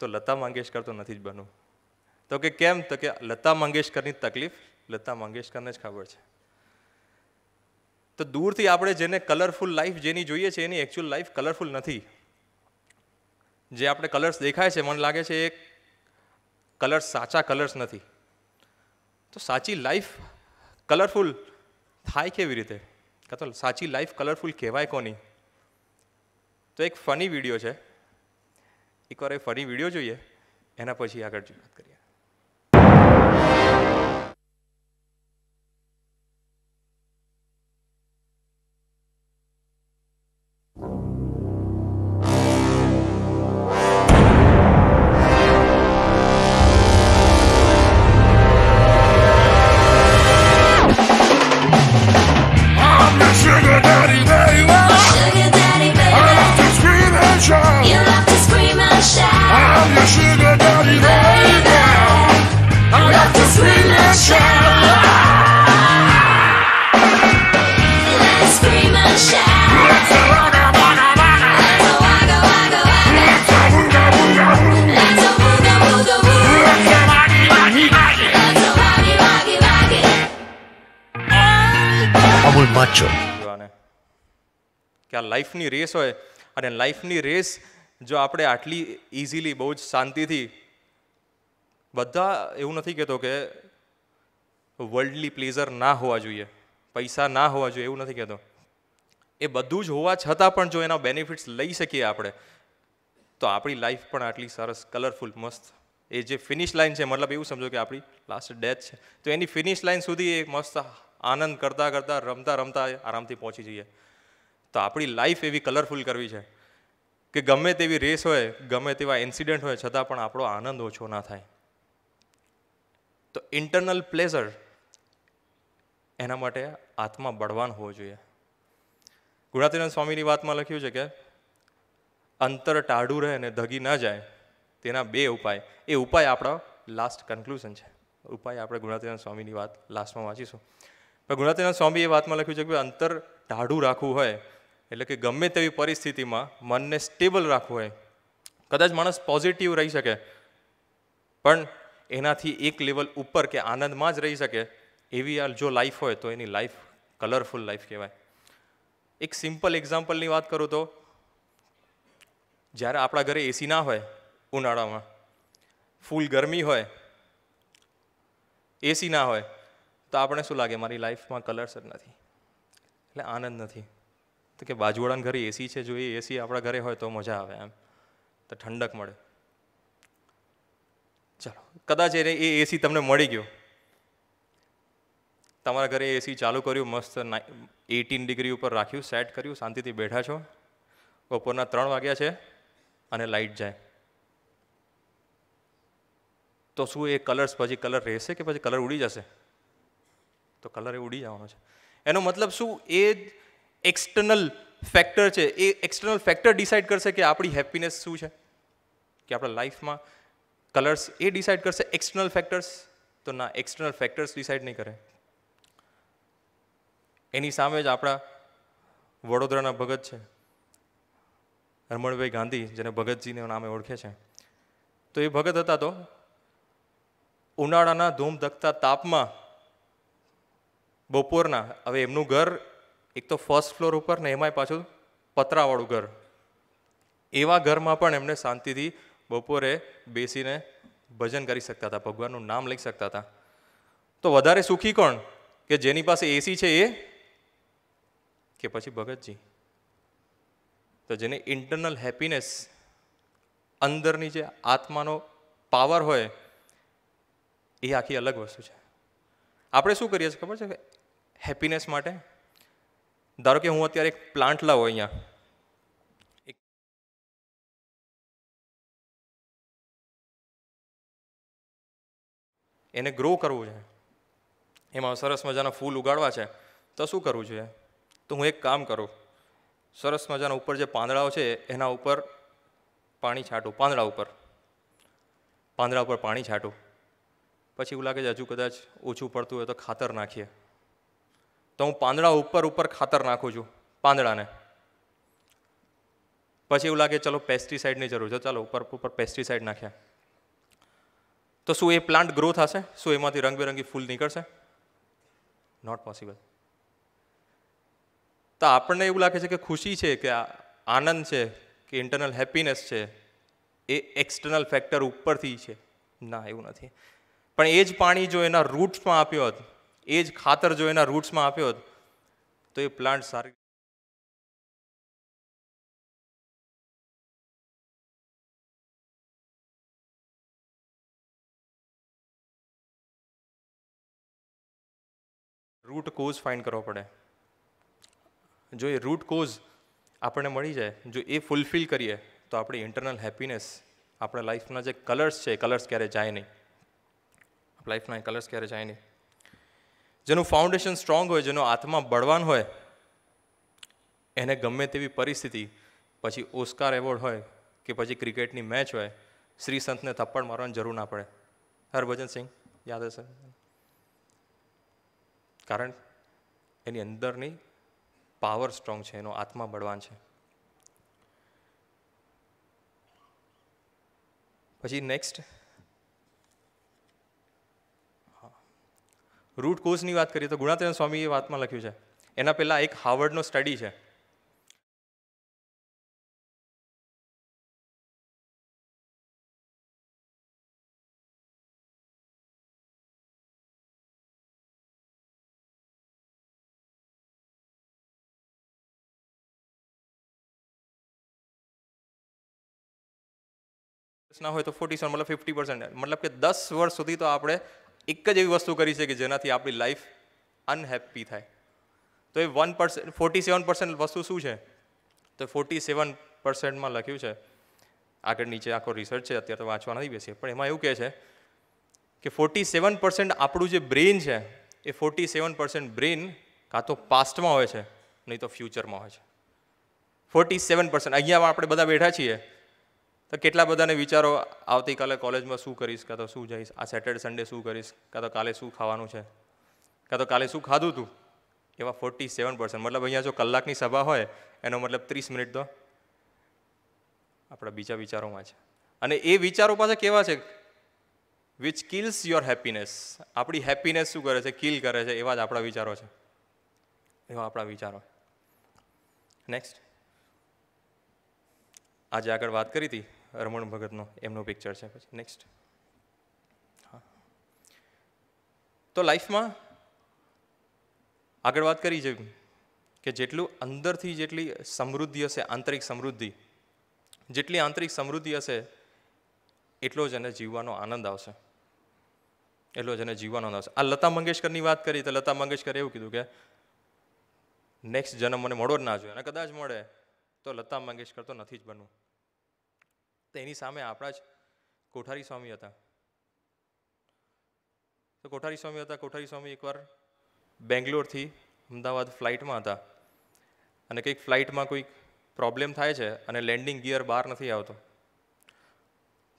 તો લતા મંગેશકર તો નથી જ બનવું તો કે કેમ તો કે લતા મંગેશકરની તકલીફ લતા મંગેશકરને જ ખબર છે તો દૂરથી આપણે જેને કલરફુલ લાઈફ જેની જોઈએ છે એની એકચ્યુઅલ લાઈફ કલરફુલ નથી જે આપણે કલર્સ દેખાય છે મને લાગે છે એ કલર્સ સાચા કલર્સ નથી તો સાચી લાઈફ કલરફુલ થાય કેવી રીતે કાં તો સાચી લાઈફ કલરફુલ કહેવાય કોની તો એક ફની વિડીયો છે એકવાર એ ફની વિડીયો જોઈએ એના પછી આગળ વાત કરીએ અને લાઈફની રેસ જો આપણે આટલી ઇઝીલી બહુ જ શાંતિથી બધા એવું નથી કહેતો કે વર્લ્ડલી પ્લેઝર ના હોવા જોઈએ પૈસા ના હોવા જોઈએ એવું નથી કહેતો એ બધું જ હોવા છતાં પણ જો એના બેનિફિટ્સ લઈ શકીએ આપણે તો આપણી લાઈફ પણ આટલી સરસ કલરફુલ મસ્ત એ જે ફિનિશ લાઇન છે મતલબ એવું સમજો કે આપણી લાસ્ટ ડેથ છે તો એની ફિનિશ લાઇન સુધી એ મસ્ત આનંદ કરતાં કરતાં રમતા રમતા આરામથી પહોંચી જઈએ તો આપણી લાઈફ એવી કલરફુલ કરવી છે કે ગમે તેવી રેસ હોય ગમે તેવા ઇન્સિડન્ટ હોય છતાં પણ આપણો આનંદ ઓછો ના થાય તો ઇન્ટરનલ પ્લેઝર એના માટે આત્મા બળવાન હોવો જોઈએ ગુણાતીનંદ સ્વામીની વાતમાં લખ્યું છે કે અંતર ટાઢું રહે અને ધગી ન જાય તેના બે ઉપાય એ ઉપાય આપણો લાસ્ટ કન્ક્લુઝન છે ઉપાય આપણે ગુણાતીનંદ સ્વામીની વાત લાસ્ટમાં વાંચીશું પણ ગુણાતીનંદ સ્વામી એ વાતમાં લખ્યું છે કે અંતર ટાઢું રાખવું હોય એટલે કે ગમે તેવી પરિસ્થિતિમાં મનને સ્ટેબલ રાખવું હોય કદાચ માણસ પોઝિટિવ રહી શકે પણ એનાથી એક લેવલ ઉપર કે આનંદમાં જ રહી શકે એવી આ જો લાઈફ હોય તો એની લાઈફ કલરફુલ લાઈફ કહેવાય એક સિમ્પલ એક્ઝામ્પલની વાત કરું તો જ્યારે આપણા ઘરે એસી ના હોય ઉનાળામાં ફૂલ ગરમી હોય એસી ના હોય તો આપણે શું લાગે મારી લાઈફમાં કલર્સ જ નથી એટલે આનંદ નથી તો કે બાજુવાળાના ઘરે એસી છે જો એ એસી આપણા ઘરે હોય તો મજા આવે એમ તો ઠંડક મળે ચાલો કદાચ એને એ એસી તમને મળી ગયો તમારા ઘરે એસી ચાલુ કર્યું મસ્ત એટીન ડિગ્રી ઉપર રાખ્યું સેટ કર્યું શાંતિથી બેઠા છો બપોરના ત્રણ વાગ્યા છે અને લાઇટ જાય તો શું એ કલર્સ પછી કલર રહેશે કે પછી કલર ઉડી જશે તો કલર એ ઉડી જવાનો છે એનો મતલબ શું એ એક્સટર્નલ ફેક્ટર છે એ એક્સટર્નલ ફેક્ટર ડિસાઇડ કરશે કે આપણી હેપીનેસ શું છે કે આપણા લાઈફમાં કલર્સ એ ડિસાઇડ કરશે એક્સટર્નલ ફેક્ટર્સ તો ના એક્સટર્નલ ફેક્ટર્સ ડિસાઇડ નહીં કરે એની સામે જ આપણા વડોદરાના ભગત છે રમણભાઈ ગાંધી જેને ભગતજીને નામે ઓળખે છે તો એ ભગત હતા તો ઉનાળાના ધૂમધકતા તાપમાં બપોરના હવે એમનું ઘર એક તો ફર્સ્ટ ફ્લોર ઉપર ને એમાંય પાછું પતરાવાળું ઘર એવા ઘરમાં પણ એમને શાંતિથી બપોરે બેસીને ભજન કરી શકતા હતા ભગવાનનું નામ લઈ શકતા હતા તો વધારે સુખી કોણ કે જેની પાસે એસી છે એ કે પછી ભગતજી તો જેને ઇન્ટરનલ હેપીનેસ અંદરની જે આત્માનો પાવર હોય એ આખી અલગ વસ્તુ છે આપણે શું કરીએ છીએ ખબર છે હેપીનેસ માટે ધારો કે હું અત્યારે એક પ્લાન્ટ લાવું અહીંયા એને ગ્રો કરવું છે એમાં સરસ મજાના ફૂલ ઉગાડવા છે તો શું કરવું જોઈએ તો હું એક કામ કરું સરસ મજાના ઉપર જે પાંદડાઓ છે એના ઉપર પાણી છાંટું પાંદડા ઉપર પાંદડા ઉપર પાણી છાંટું પછી એવું લાગે છે હજુ કદાચ ઓછું પડતું હોય તો ખાતર નાખીએ તો હું પાંદડા ઉપર ઉપર ખાતર નાખું છું પાંદડાને પછી એવું લાગે ચલો પેસ્ટિસાઇડની જરૂર છે ચાલો ઉપર ઉપર પેસ્ટિસાઇડ નાખ્યા તો શું એ પ્લાન્ટ ગ્રો થશે શું એમાંથી રંગબેરંગી ફૂલ નીકળશે નોટ પોસિબલ તો આપણને એવું લાગે છે કે ખુશી છે કે આનંદ છે કે ઇન્ટરનલ હેપીનેસ છે એ એક્સટર્નલ ફેક્ટર ઉપરથી છે ના એવું નથી પણ એ જ પાણી જો એના રૂટ્સમાં આપ્યો હતું એ જ ખાતર જો એના રૂટ્સમાં આપ્યો હોત તો એ પ્લાન્ટ સારી રૂટ કોઝ ફાઇન્ડ કરવો પડે જો એ રૂટ કોઝ આપણને મળી જાય જો એ ફૂલફિલ કરીએ તો આપણી ઇન્ટરનલ હેપીનેસ આપણા લાઈફના જે કલર્સ છે એ કલર્સ ક્યારે જાય નહીં લાઈફના કલર્સ ક્યારે જાય નહીં જેનું ફાઉન્ડેશન સ્ટ્રોંગ હોય જેનો આત્મા બળવાન હોય એને ગમે તેવી પરિસ્થિતિ પછી ઓસ્કાર એવોર્ડ હોય કે પછી ક્રિકેટની મેચ હોય શ્રી સંતને થપ્પડ મારવાની જરૂર ના પડે હરભજન સિંહ યાદ હશે કારણ એની અંદરની પાવર સ્ટ્રોંગ છે એનો આત્મા બળવાન છે પછી નેક્સ્ટ રૂટ કોઝની વાત કરીએ તો ગુણાત્રન સ્વામીએ વાતમાં લખ્યું છે એના પહેલાં એક હાર્વર્ડનો સ્ટડી છે ના હોય તો ફોર્ટી મતલબ ફિફ્ટી પર્સન્ટ મતલબ કે દસ વર્ષ સુધી તો આપણે એક જ એવી વસ્તુ કરી છે કે જેનાથી આપણી લાઈફ અનહેપી થાય તો એ one percent forty seven percent વસ્તુ શું છે તો ફોર્ટી સેવન પર્સન્ટમાં લખ્યું છે આગળ નીચે આખો રિસર્ચ છે અત્યારે તો વાંચવા નથી બેસીએ પણ એમાં એવું કહે છે કે ફોર્ટી સેવન પર્સન્ટ આપણું જે બ્રેઇન છે એ ફોર્ટી સેવન પર્સન્ટ બ્રેઇન કાં તો પાસ્ટમાં હોય છે નહીં તો ફ્યુચરમાં હોય છે ફોર્ટી સેવન પર્સન્ટ અહીંયા આપણે બધા બેઠા છીએ તો કેટલા બધાને વિચારો આવતીકાલે કોલેજમાં શું કરીશ કાં તો શું જઈશ આ સેટરડે સન્ડે શું કરીશ કાં તો કાલે શું ખાવાનું છે કાં તો કાલે શું ખાધું તું એવા ફોર્ટી સેવન પર્સન્ટ મતલબ અહીંયા જો કલાકની સભા હોય એનો મતલબ ત્રીસ મિનિટ તો આપણા બીજા વિચારોમાં છે અને એ વિચારો પાસે કેવા છે વિચ કિલ્સ યોર હેપીનેસ આપણી હેપીનેસ શું કરે છે કિલ કરે છે એવા જ આપણા વિચારો છે એવા આપણા વિચારો નેક્સ્ટ આજે આગળ વાત કરી હતી રમણ ભગતનો એમનું પિક્ચર છે પછી નેક્સ્ટ હા તો લાઈફમાં આગળ વાત કરી છે કે જેટલું અંદરથી જેટલી સમૃદ્ધિ હશે આંતરિક સમૃદ્ધિ જેટલી આંતરિક સમૃદ્ધિ હશે એટલો જ એને જીવવાનો આનંદ આવશે એટલો જ એને જીવવાનો આનંદ આવશે આ લતા મંગેશકરની વાત કરી તો લતા મંગેશકરે એવું કીધું કે નેક્સ્ટ જન્મ મને મળવો જ ના જોઈએ અને કદાચ મળે તો લતા મંગેશકર તો નથી જ બનવું તો એની સામે આપણા જ કોઠારી સ્વામી હતા તો કોઠારી સ્વામી હતા કોઠારી સ્વામી એકવાર બેંગ્લોરથી અમદાવાદ ફ્લાઇટમાં હતા અને કંઈક ફ્લાઇટમાં કોઈક પ્રોબ્લેમ થાય છે અને લેન્ડિંગ ગિયર બહાર નથી આવતો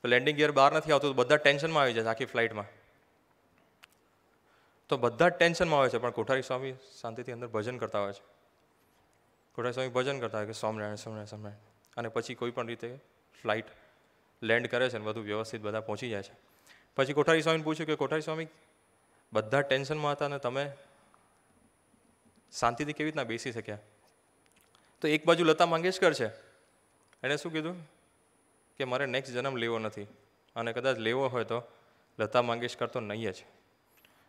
તો લેન્ડિંગ ગિયર બહાર નથી આવતું તો બધા ટેન્શનમાં આવી જાય આખી ફ્લાઇટમાં તો બધા જ ટેન્શનમાં આવે છે પણ કોઠારી સ્વામી શાંતિથી અંદર ભજન કરતા હોય છે કોઠારી સ્વામી ભજન કરતા હોય કે સ્વામિનારાયણ સ્વામિનારાયણ સ્વામિનારાયણ અને પછી કોઈ પણ રીતે ફ્લાઇટ લેન્ડ કરે છે અને બધું વ્યવસ્થિત બધા પહોંચી જાય છે પછી કોઠારી સ્વામીને પૂછ્યું કે કોઠારી સ્વામી બધા ટેન્શનમાં હતા અને તમે શાંતિથી કેવી રીતના બેસી શક્યા તો એક બાજુ લતા મંગેશકર છે એણે શું કીધું કે મારે નેક્સ્ટ જન્મ લેવો નથી અને કદાચ લેવો હોય તો લતા મંગેશકર તો નહીં જ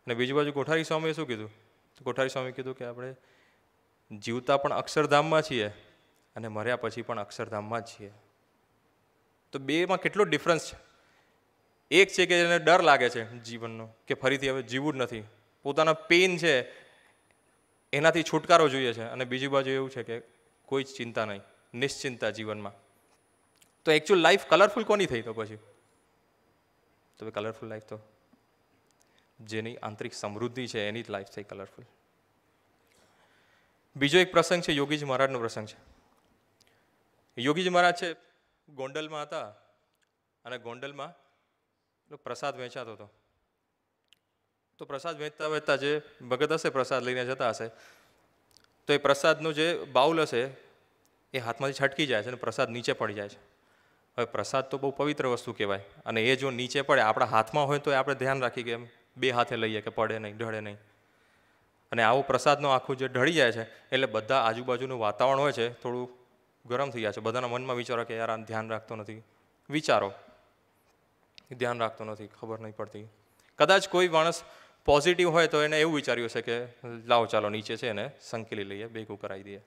અને બીજી બાજુ કોઠારી સ્વામીએ શું કીધું તો કોઠારી સ્વામી કીધું કે આપણે જીવતા પણ અક્ષરધામમાં છીએ અને મર્યા પછી પણ અક્ષરધામમાં જ છીએ તો બેમાં કેટલો ડિફરન્સ છે એક છે કે જેને ડર લાગે છે જીવનનો કે ફરીથી હવે જીવવું જ નથી પોતાના પેઇન છે એનાથી છુટકારો જોઈએ છે અને બીજી બાજુ એવું છે કે કોઈ જ ચિંતા નહીં નિશ્ચિંતા જીવનમાં તો એકચ્યુઅલ લાઈફ કલરફુલ કોની થઈ તો પછી તો કલરફુલ લાઈફ તો જેની આંતરિક સમૃદ્ધિ છે એની જ લાઈફ થઈ કલરફુલ બીજો એક પ્રસંગ છે યોગીજી મહારાજનો પ્રસંગ છે યોગીજી મહારાજ છે ગોંડલમાં હતા અને ગોંડલમાં પ્રસાદ વેચાતો હતો તો પ્રસાદ વેચતા વહેંચતા જે ભગત હશે પ્રસાદ લઈને જતા હશે તો એ પ્રસાદનું જે બાઉલ હશે એ હાથમાંથી છટકી જાય છે અને પ્રસાદ નીચે પડી જાય છે હવે પ્રસાદ તો બહુ પવિત્ર વસ્તુ કહેવાય અને એ જો નીચે પડે આપણા હાથમાં હોય તો એ આપણે ધ્યાન રાખી કે એમ બે હાથે લઈએ કે પડે નહીં ઢળે નહીં અને આવું પ્રસાદનો આખું જે ઢળી જાય છે એટલે બધા આજુબાજુનું વાતાવરણ હોય છે થોડું ગરમ થઈ ગયા છે બધાના મનમાં વિચારો કે યાર આ ધ્યાન રાખતો નથી વિચારો ધ્યાન રાખતો નથી ખબર નહીં પડતી કદાચ કોઈ માણસ પોઝિટિવ હોય તો એને એવું વિચાર્યું છે કે લાવો ચાલો નીચે છે એને સંકેલી લઈએ ભેગું કરાવી દઈએ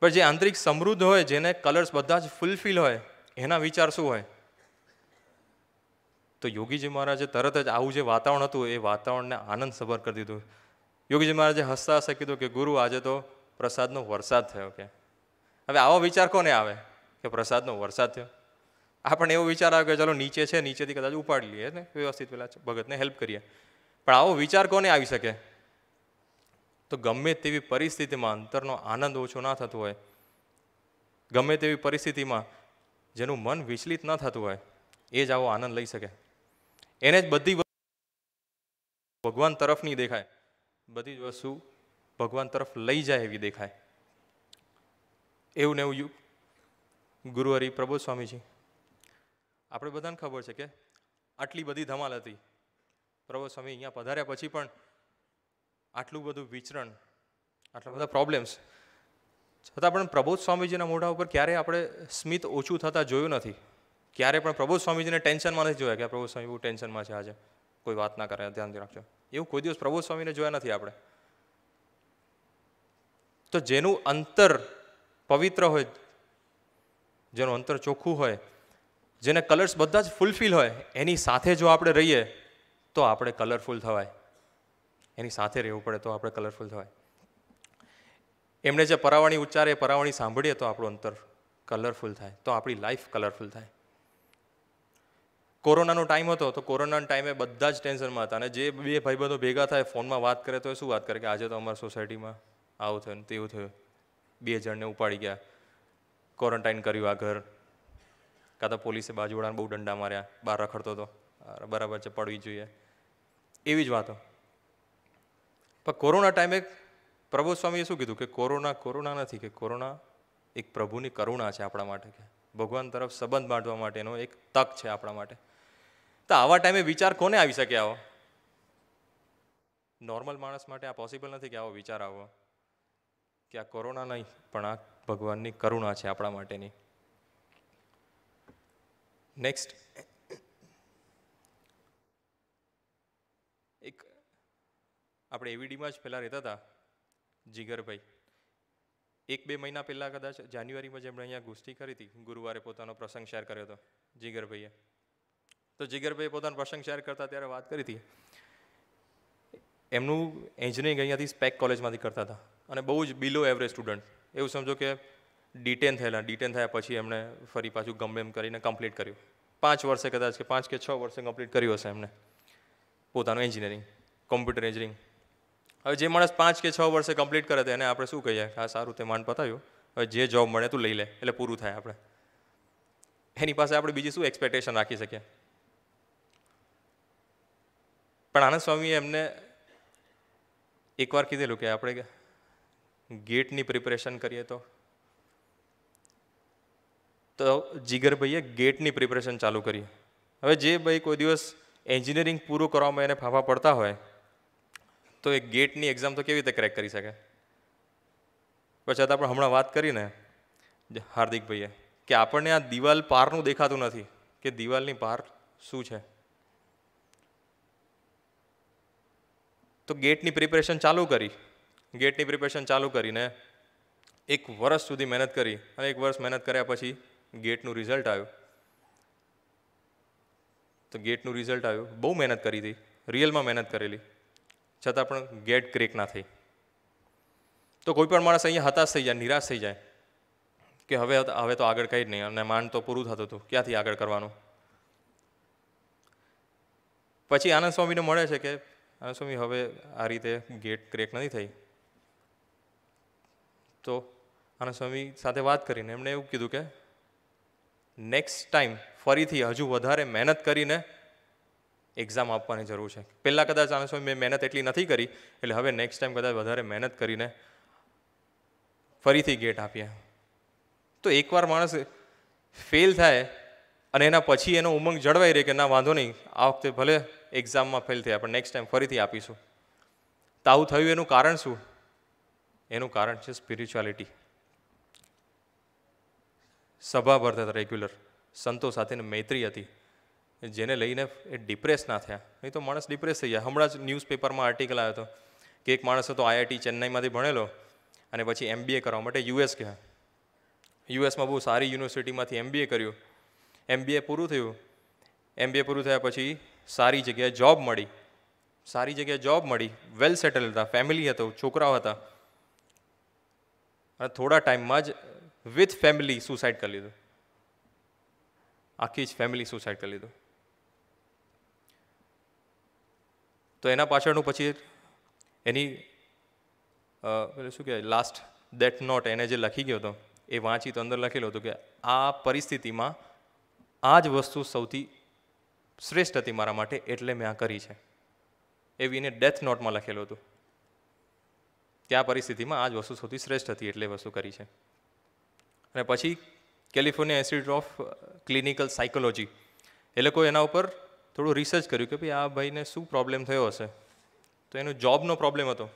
પણ જે આંતરિક સમૃદ્ધ હોય જેને કલર્સ બધા જ ફૂલફિલ હોય એના વિચાર શું હોય તો યોગીજી મહારાજે તરત જ આવું જે વાતાવરણ હતું એ વાતાવરણને આનંદ સભર કરી દીધું યોગીજી મહારાજે હસતા હસતા કીધું કે ગુરુ આજે તો પ્રસાદનો વરસાદ થયો કે હવે આવો વિચાર કોને આવે કે પ્રસાદનો વરસાદ થયો આપણને એવો વિચાર આવ્યો કે ચાલો નીચે છે નીચેથી કદાચ ઉપાડી લઈએ ને વ્યવસ્થિત પેલા ભગતને હેલ્પ કરીએ પણ આવો વિચાર કોને આવી શકે તો ગમે તેવી પરિસ્થિતિમાં અંતરનો આનંદ ઓછો ના થતો હોય ગમે તેવી પરિસ્થિતિમાં જેનું મન વિચલિત ન થતું હોય એ જ આવો આનંદ લઈ શકે એને જ બધી ભગવાન તરફ નહીં દેખાય બધી જ વસ્તુ ભગવાન તરફ લઈ જાય એવી દેખાય એવું ને એવું યુગ ગુરુહરિ પ્રબોધ સ્વામીજી આપણે બધાને ખબર છે કે આટલી બધી ધમાલ હતી પ્રબોધ સ્વામી અહીંયા પધાર્યા પછી પણ આટલું બધું વિચરણ આટલા બધા પ્રોબ્લેમ્સ છતાં પણ પ્રબોધ સ્વામીજીના મોઢા ઉપર ક્યારેય આપણે સ્મિત ઓછું થતાં જોયું નથી ક્યારે પણ પ્રબોધ સ્વામીજીને ટેન્શનમાં નથી જોયા કે પ્રબોધ સ્વામી બહુ ટેન્શનમાં છે આજે કોઈ વાત ના કરે ધ્યાનથી રાખજો એવું કોઈ દિવસ પ્રબોધ સ્વામીને જોયા નથી આપણે તો જેનું અંતર પવિત્ર હોય જેનું અંતર ચોખ્ખું હોય જેને કલર્સ બધા જ ફૂલફિલ હોય એની સાથે જો આપણે રહીએ તો આપણે કલરફુલ થવાય એની સાથે રહેવું પડે તો આપણે કલરફુલ થવાય એમણે જે પરાવાણી ઉચ્ચારે એ પરાવાણી સાંભળીએ તો આપણું અંતર કલરફુલ થાય તો આપણી લાઈફ કલરફુલ થાય કોરોનાનો ટાઈમ હતો તો કોરોનાના ટાઈમે બધા જ ટેન્શનમાં હતા અને જે બે ભાઈબંધો ભેગા થાય ફોનમાં વાત કરે તો એ શું વાત કરે કે આજે તો અમારી સોસાયટીમાં આવું થયું તેવું થયું બે જણને ઉપાડી ગયા ક્વોરન્ટાઇન કર્યું આ ઘર કાં તો પોલીસે બાજુવાળાને બહુ દંડા માર્યા બહાર રખડતો હતો બરાબર છે પડવી જોઈએ એવી જ વાતો પણ કોરોના ટાઈમે પ્રભુ સ્વામીએ શું કીધું કે કોરોના કોરોના નથી કે કોરોના એક પ્રભુની કરુણા છે આપણા માટે કે ભગવાન તરફ સંબંધ બાંધવા માટેનો એક તક છે આપણા માટે તો આવા ટાઈમે વિચાર કોને આવી શકે આવો નોર્મલ માણસ માટે આ પોસિબલ નથી કે આવો વિચાર આવો કે આ કોરોના નહીં પણ આ ભગવાનની કરુણા છે આપણા માટેની નેક્સ્ટ એક આપણે એવીડીમાં જ પહેલાં રહેતા હતા જીગરભાઈ એક બે મહિના પહેલાં કદાચ જાન્યુઆરીમાં જેમણે અહીંયા ગોષ્ઠી કરી હતી ગુરુવારે પોતાનો પ્રસંગ શેર કર્યો હતો જીગરભાઈએ તો જીગરભાઈએ પોતાનો પ્રસંગ શેર કરતા ત્યારે વાત કરી હતી એમનું એન્જિનિયરિંગ અહીંયાથી સ્પેક કોલેજમાંથી કરતા હતા અને બહુ જ બિલો એવરેજ સ્ટુડન્ટ એવું સમજો કે ડિટેન થયેલા ડિટેન થયા પછી એમણે ફરી પાછું ગમે એમ કરીને કમ્પ્લીટ કર્યું પાંચ વર્ષે કદાચ કે પાંચ કે છ વર્ષે કમ્પ્લીટ કર્યું હશે એમને પોતાનું એન્જિનિયરિંગ કમ્પ્યુટર એન્જિનિયરિંગ હવે જે માણસ પાંચ કે છ વર્ષે કમ્પ્લીટ કરે તો એને આપણે શું કહીએ આ સારું તે માંડ પતાવ્યું હવે જે જોબ મળે તું લઈ લે એટલે પૂરું થાય આપણે એની પાસે આપણે બીજી શું એક્સપેક્ટેશન રાખી શકીએ પણ આનંદ સ્વામીએ એમને એકવાર કીધેલું કે આપણે ગેટની પ્રિપરેશન કરીએ તો તો જીગરભાઈએ ગેટની પ્રિપરેશન ચાલુ કરી હવે જે ભાઈ કોઈ દિવસ એન્જિનિયરિંગ પૂરું કરવામાં એને ફાફા પડતા હોય તો એ ગેટની એક્ઝામ તો કેવી રીતે ક્રેક કરી શકે પછી આપણે હમણાં વાત કરીને હાર્દિકભાઈએ કે આપણને આ દિવાલ પારનું દેખાતું નથી કે દિવાલની પાર શું છે તો ગેટની પ્રિપેરેશન ચાલુ કરી ગેટની પ્રિપેરેશન ચાલુ કરીને એક વર્ષ સુધી મહેનત કરી અને એક વર્ષ મહેનત કર્યા પછી ગેટનું રિઝલ્ટ આવ્યું તો ગેટનું રિઝલ્ટ આવ્યું બહુ મહેનત કરી હતી રિયલમાં મહેનત કરેલી છતાં પણ ગેટ ક્રેક ના થઈ તો કોઈ પણ માણસ અહીંયા હતાશ થઈ જાય નિરાશ થઈ જાય કે હવે હવે તો આગળ કંઈ જ નહીં અને માન તો પૂરું થતું હતું ક્યાંથી આગળ કરવાનું પછી આનંદ સ્વામીને મળે છે કે આનંદ સ્વામી હવે આ રીતે ગેટ ક્રેક નથી થઈ તો આના સ્વામી સાથે વાત કરીને એમણે એવું કીધું કે નેક્સ્ટ ટાઈમ ફરીથી હજુ વધારે મહેનત કરીને એક્ઝામ આપવાની જરૂર છે પહેલાં કદાચ આના સ્વામી મેં મહેનત એટલી નથી કરી એટલે હવે નેક્સ્ટ ટાઈમ કદાચ વધારે મહેનત કરીને ફરીથી ગેટ આપીએ તો એકવાર માણસ ફેલ થાય અને એના પછી એનો ઉમંગ જળવાઈ રહે કે ના વાંધો નહીં આ વખતે ભલે એક્ઝામમાં ફેલ થયા પણ નેક્સ્ટ ટાઈમ ફરીથી આપીશું તો આવું થયું એનું કારણ શું એનું કારણ છે સ્પિરિચ્યુઆલિટી સભા ભરતા હતા રેગ્યુલર સંતો સાથેની મૈત્રી હતી જેને લઈને એ ડિપ્રેસ ના થયા નહીં તો માણસ ડિપ્રેસ થઈ ગયા હમણાં જ ન્યૂઝપેપરમાં આર્ટિકલ આવ્યો હતો કે એક માણસ હતો આઈઆઈટી ચેન્નાઈમાંથી ભણેલો અને પછી એમબીએ કરવા માટે યુએસ ગયા યુએસમાં બહુ સારી યુનિવર્સિટીમાંથી એમબીએ કર્યું એમબીએ પૂરું થયું એમબીએ પૂરું થયા પછી સારી જગ્યાએ જોબ મળી સારી જગ્યાએ જોબ મળી વેલ સેટલ હતા ફેમિલી હતો છોકરાઓ હતા અને થોડા ટાઈમમાં જ વિથ ફેમિલી સુસાઇડ કરી લીધું આખી જ ફેમિલી સુસાઇડ કરી લીધું તો એના પાછળનું પછી એની શું કહેવાય લાસ્ટ દેટ નોટ એને જે લખી ગયો હતો એ વાંચી તો અંદર લખેલો હતો કે આ પરિસ્થિતિમાં આ જ વસ્તુ સૌથી શ્રેષ્ઠ હતી મારા માટે એટલે મેં આ કરી છે એવી એને ડેથ નોટમાં લખેલું હતું ત્યાં પરિસ્થિતિમાં આ જ વસ્તુ સૌથી શ્રેષ્ઠ હતી એટલે વસ્તુ કરી છે અને પછી California Institute of Clinical Psychology એ લોકોએ એના ઉપર થોડું રિસર્ચ કર્યું કે ભાઈ આ ભાઈને શું પ્રોબ્લેમ થયો હશે તો એનો જોબનો પ્રોબ્લેમ હતો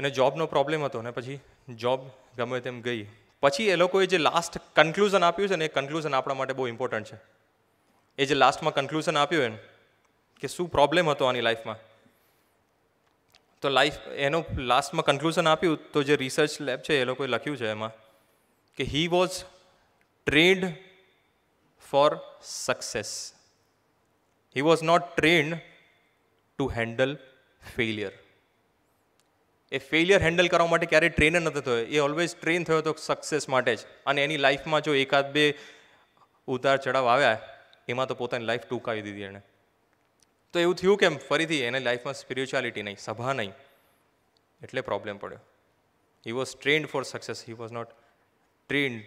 એને જોબનો પ્રોબ્લેમ હતો ને પછી જોબ ગમે તેમ ગઈ પછી એ લોકોએ જે લાસ્ટ કન્ક્લુઝન આપ્યું છે ને એ કન્ક્લુઝન આપણા માટે બહુ ઇમ્પોર્ટન્ટ છે એ જે લાસ્ટમાં કન્ક્લુઝન આપ્યું એને કે શું પ્રોબ્લેમ હતો આની લાઈફમાં તો લાઈફ એનું લાસ્ટમાં કન્ક્લુઝન આપ્યું તો જે રિસર્ચ લેબ છે એ લોકોએ લખ્યું છે એમાં કે he was trained for success he was not trained to handle failure એ ફેલિયર હેન્ડલ કરવા માટે ક્યારેય ટ્રેન નથી થયો એ ઓલવેઝ ટ્રેન થયો હતો સક્સેસ માટે જ અને એની લાઈફમાં જો એકાદ બે ઉતાર ચઢાવ આવ્યા એમાં તો પોતાની લાઈફ ટૂંકાવી દીધી એણે તો એવું થયું કેમ ફરીથી એને લાઈફમાં સ્પિરિચ્યુઆલિટી નહીં સભા નહીં એટલે પ્રોબ્લેમ પડ્યો he was trained for success he was not trained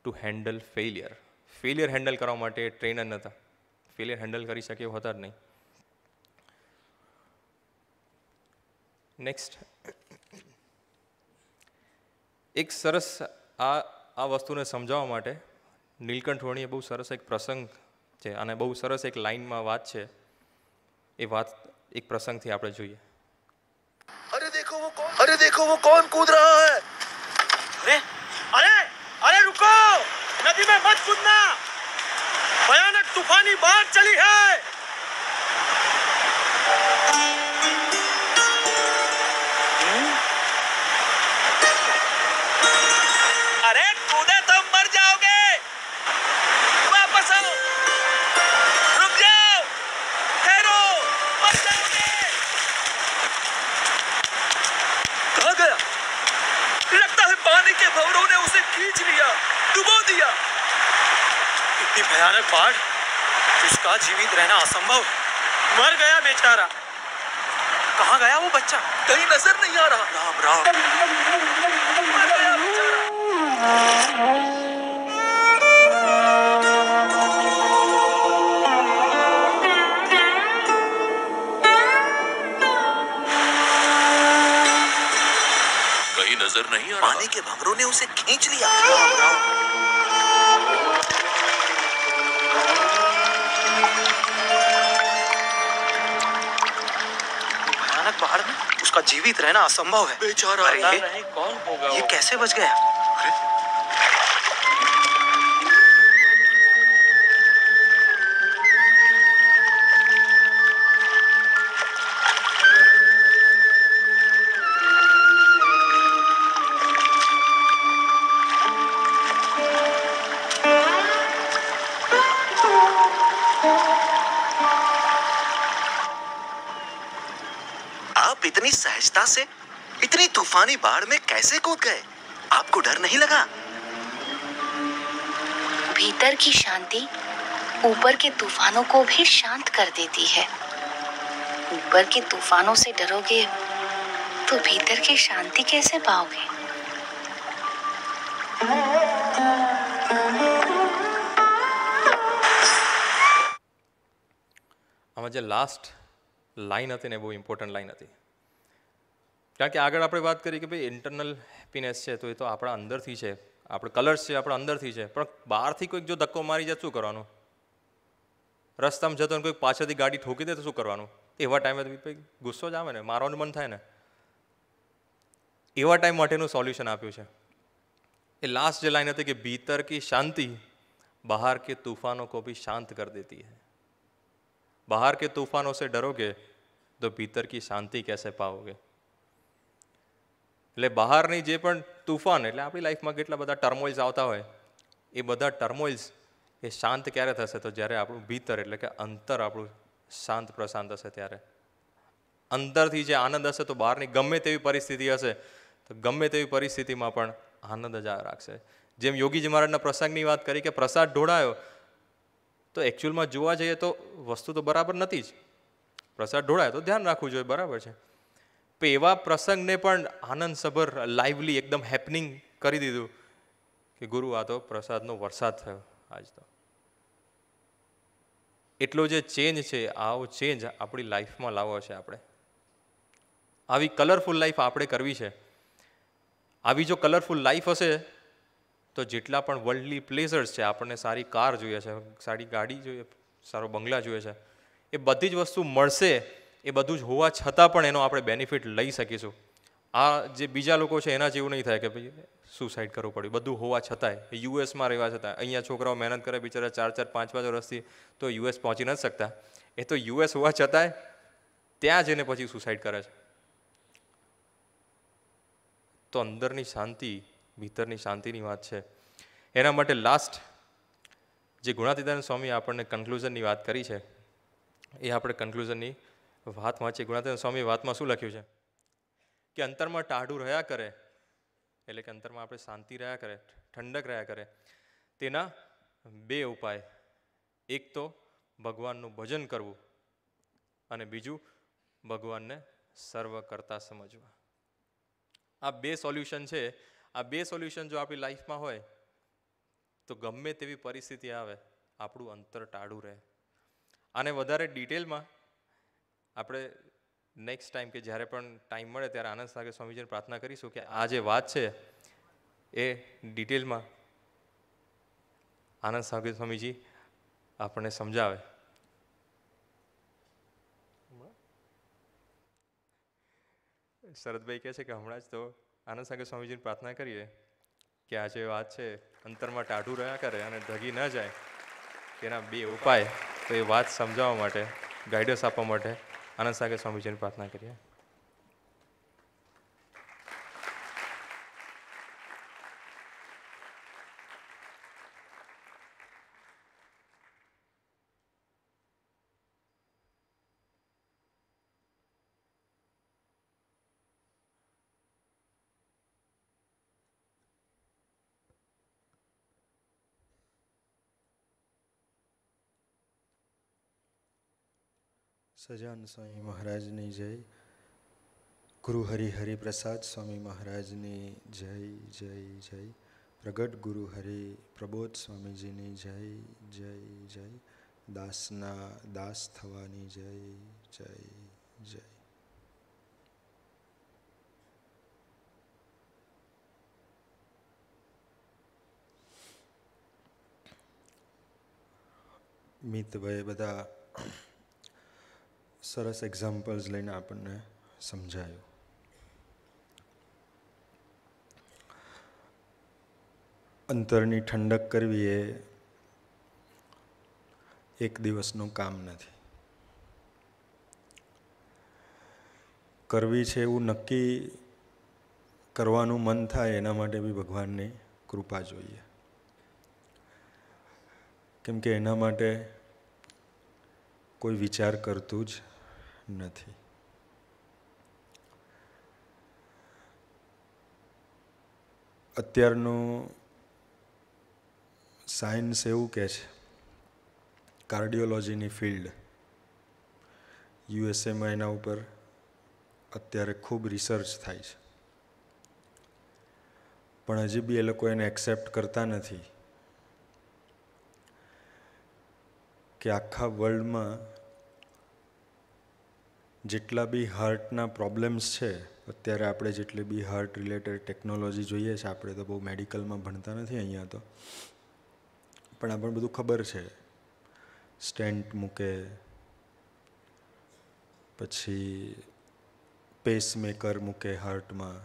to handle failure failure handle કરવા માટે ટ્રેનર નહોતા ફેલિયર હેન્ડલ કરી શકે એવા હતા જ નહીં નેક્સ્ટ એક સરસ આ આ વસ્તુને સમજાવવા માટે નીલકંઠ વણીએ બહુ સરસ એક પ્રસંગ છે અને બહુ સરસ એક લાઇનમાં વાત છે એ વાત એક પ્રસંગથી આપણે જોઈએ અરે દેખો વો કોણ અરે દેખો વો કોણ કૂદ રહા હે અરે અરે અરે रुको નદી મે મત કૂદના ભયાનક તુફાની बाढ़ चली है खींच लिया डुबो दिया इतनी भयानक बाढ़ उसका जीवित रहना असंभव मर गया बेचारा कहा गया वो बच्चा कहीं नजर नहीं आ रहा राम राम मर गया बेचारा नजर नहीं आ रहा पानी के भंवरों ने उसे खींच लिया भयानक बाढ़ में उसका जीवित रहना असंभव है बेचारा अरे ये, कौन होगा ये कैसे बच गया अरे पानी बाढ़ में कैसे कूद गए आपको डर नहीं लगा भीतर की शांति ऊपर के तूफानों को भी शांत कर देती है ऊपर के तूफानों से डरोगे तो भीतर की शांति कैसे पाओगे આમાં જે લાસ્ટ લાઈન હતી ને બહુ ઇમ્પોર્ટન્ટ લાઈન હતી કારણ કે આગળ આપણે વાત કરી કે ભાઈ ઇન્ટરનલ હેપીનેસ છે તો એ તો આપણા અંદરથી છે આપણે કલર્સ છે આપણા અંદરથી છે પણ બહારથી કોઈક જો ધક્કો મારી જાય શું કરવાનું રસ્તામાં જતો કોઈક પાછળથી ગાડી ઠોકી દે તો શું કરવાનું એવા ટાઈમે ગુસ્સો જ આવે ને મારવાનું મન થાય ને એવા ટાઈમ માટેનું સોલ્યુશન આપ્યું છે એ લાસ્ટ જે લાઈન હતી કે ભીતર કી શાંતિ બહાર કે તૂફાનો કો ભી શાંત કર દેતી હૈ બહાર કે તૂફાનો સે ડરોગે તો ભીતર કી શાંતિ કેસે પાઓગે એટલે બહારની જે પણ તુફાન એટલે આપણી લાઈફમાં કેટલા બધા ટર્મોઇલ્સ આવતા હોય એ બધા ટર્મોઇલ્સ એ શાંત ક્યારે થશે તો જ્યારે આપણું ભીતર એટલે કે અંતર આપણું શાંત પ્રશાંત હશે ત્યારે અંદરથી જે આનંદ હશે તો બહારની ગમે તેવી પરિસ્થિતિ હશે તો ગમે તેવી પરિસ્થિતિમાં પણ આનંદ જ રાખશે જેમ યોગીજી મહારાજના પ્રસંગની વાત કરી કે પ્રસાદ ઢોળાયો તો એકચ્યુઅલમાં જોવા જઈએ તો વસ્તુ તો બરાબર નથી જ પ્રસાદ ઢોળાયો તો ધ્યાન રાખવું જોઈએ બરાબર છે એવા પ્રસંગને પણ આનંદસભર લાઈવલી એકદમ હેપનિંગ કરી દીધું કે ગુરુ આ તો પ્રસાદનો વરસાદ થયો આજ તો એટલો જે ચેન્જ છે આવો ચેન્જ આપણી લાઈફમાં લાવવો છે આપણે આવી કલરફુલ લાઈફ આપણે કરવી છે આવી જો કલરફુલ લાઈફ હશે તો જેટલા પણ વર્લ્ડલી પ્લેઝર્સ છે આપણને સારી કાર જોઈએ છે સારી ગાડી જોઈએ સારો બંગલા જોઈએ છે એ બધી જ વસ્તુ મળશે એ બધું જ હોવા છતાં પણ એનો આપણે બેનિફિટ લઈ શકીશું આ જે બીજા લોકો છે એના જેવું નહીં થાય કે ભાઈ સુસાઇડ કરવું પડ્યું બધું હોવા છતાંય યુએસમાં રહેવા છતાં અહીંયા છોકરાઓ મહેનત કરે બિચારા ચાર ચાર પાંચ પાંચ વર્ષથી તો યુએસ પહોંચી નથી શકતા એ તો યુએસ હોવા છતાંય ત્યાં જઈને પછી સુસાઇડ કરે છે તો અંદરની શાંતિ ભીતરની શાંતિની વાત છે એના માટે લાસ્ટ જે ગુણાતીતાનંદ સ્વામી આપણને કન્ક્લુઝનની વાત કરી છે એ આપણે કન્ક્લુઝનની વાત વાંચી ગુણાતીત સ્વામી વાતમાં શું લખ્યું છે કે અંતરમાં ટાઢું રહ્યા કરે એટલે કે અંતરમાં આપણે શાંતિ રહ્યા કરે ઠંડક રહ્યા કરે તેના બે ઉપાય એક તો ભગવાનનું ભજન કરવું અને બીજું ભગવાનને સર્વ કરતા સમજવા આ બે સોલ્યુશન છે આ બે સોલ્યુશન જો આપણી લાઈફમાં હોય તો ગમે તેવી પરિસ્થિતિ આવે આપણું અંતર ટાળું રહે આને વધારે ડિટેલમાં આપણે નેક્સ્ટ ટાઈમ કે જ્યારે પણ ટાઈમ મળે ત્યારે આનંદ સાગર સ્વામીજીને પ્રાર્થના કરીશું કે આ જે વાત છે એ ડિટેલમાં આનંદ સાગર સ્વામીજી આપણને સમજાવે શરદભાઈ કહે છે કે હમણાં જ તો આનંદ સાગર સ્વામીજીને પ્રાર્થના કરીએ કે આ જે વાત છે અંતરમાં ટાઢું રહ્યા કરે અને ધગી ન જાય તેના બે ઉપાય તો એ વાત સમજાવવા માટે ગાઈડન્સ આપવા માટે આનંદ સાગર સ્વામીજીની પ્રાર્થના કરીએ સજાન સ્વામી મહારાજની જય ગુરુ પ્રસાદ સ્વામી મહારાજની જય જય જય પ્રગટ ગુરુ હરિ પ્રબોધ સ્વામીજીની જય જય જય દાસના દાસ થવાની જય જય જય મિતભાઈ બધા સરસ એક્ઝામ્પલ્સ લઈને આપણને સમજાયું અંતરની ઠંડક કરવી એ એક દિવસનું કામ નથી કરવી છે એવું નક્કી કરવાનું મન થાય એના માટે બી ભગવાનની કૃપા જોઈએ કેમ કે એના માટે કોઈ વિચાર કરતું જ નથી અત્યારનું સાયન્સ એવું કહે છે કાર્ડિયોલોજીની ફિલ્ડ યુએસએમાં એના ઉપર અત્યારે ખૂબ રિસર્ચ થાય છે પણ હજી બી એ લોકો એને એક્સેપ્ટ કરતા નથી કે આખા વર્લ્ડમાં જેટલા બી હાર્ટના પ્રોબ્લેમ્સ છે અત્યારે આપણે જેટલી બી હાર્ટ રિલેટેડ ટેકનોલોજી જોઈએ છે આપણે તો બહુ મેડિકલમાં ભણતા નથી અહીંયા તો પણ આપણને બધું ખબર છે સ્ટેન્ટ મૂકે પછી પેસમેકર મૂકે હાર્ટમાં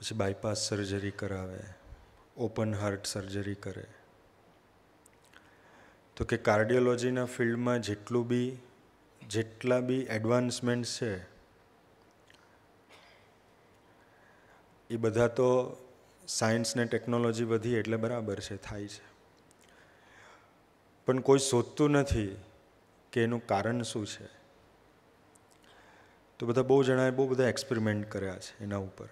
પછી બાયપાસ સર્જરી કરાવે ઓપન હાર્ટ સર્જરી કરે તો કે કાર્ડિયોલોજીના ફિલ્ડમાં જેટલું બી જેટલા બી એડવાન્સમેન્ટ છે એ બધા તો સાયન્સ ને ટેકનોલોજી વધી એટલે બરાબર છે થાય છે પણ કોઈ શોધતું નથી કે એનું કારણ શું છે તો બધા બહુ જણાએ બહુ બધા એક્સપેરિમેન્ટ કર્યા છે એના ઉપર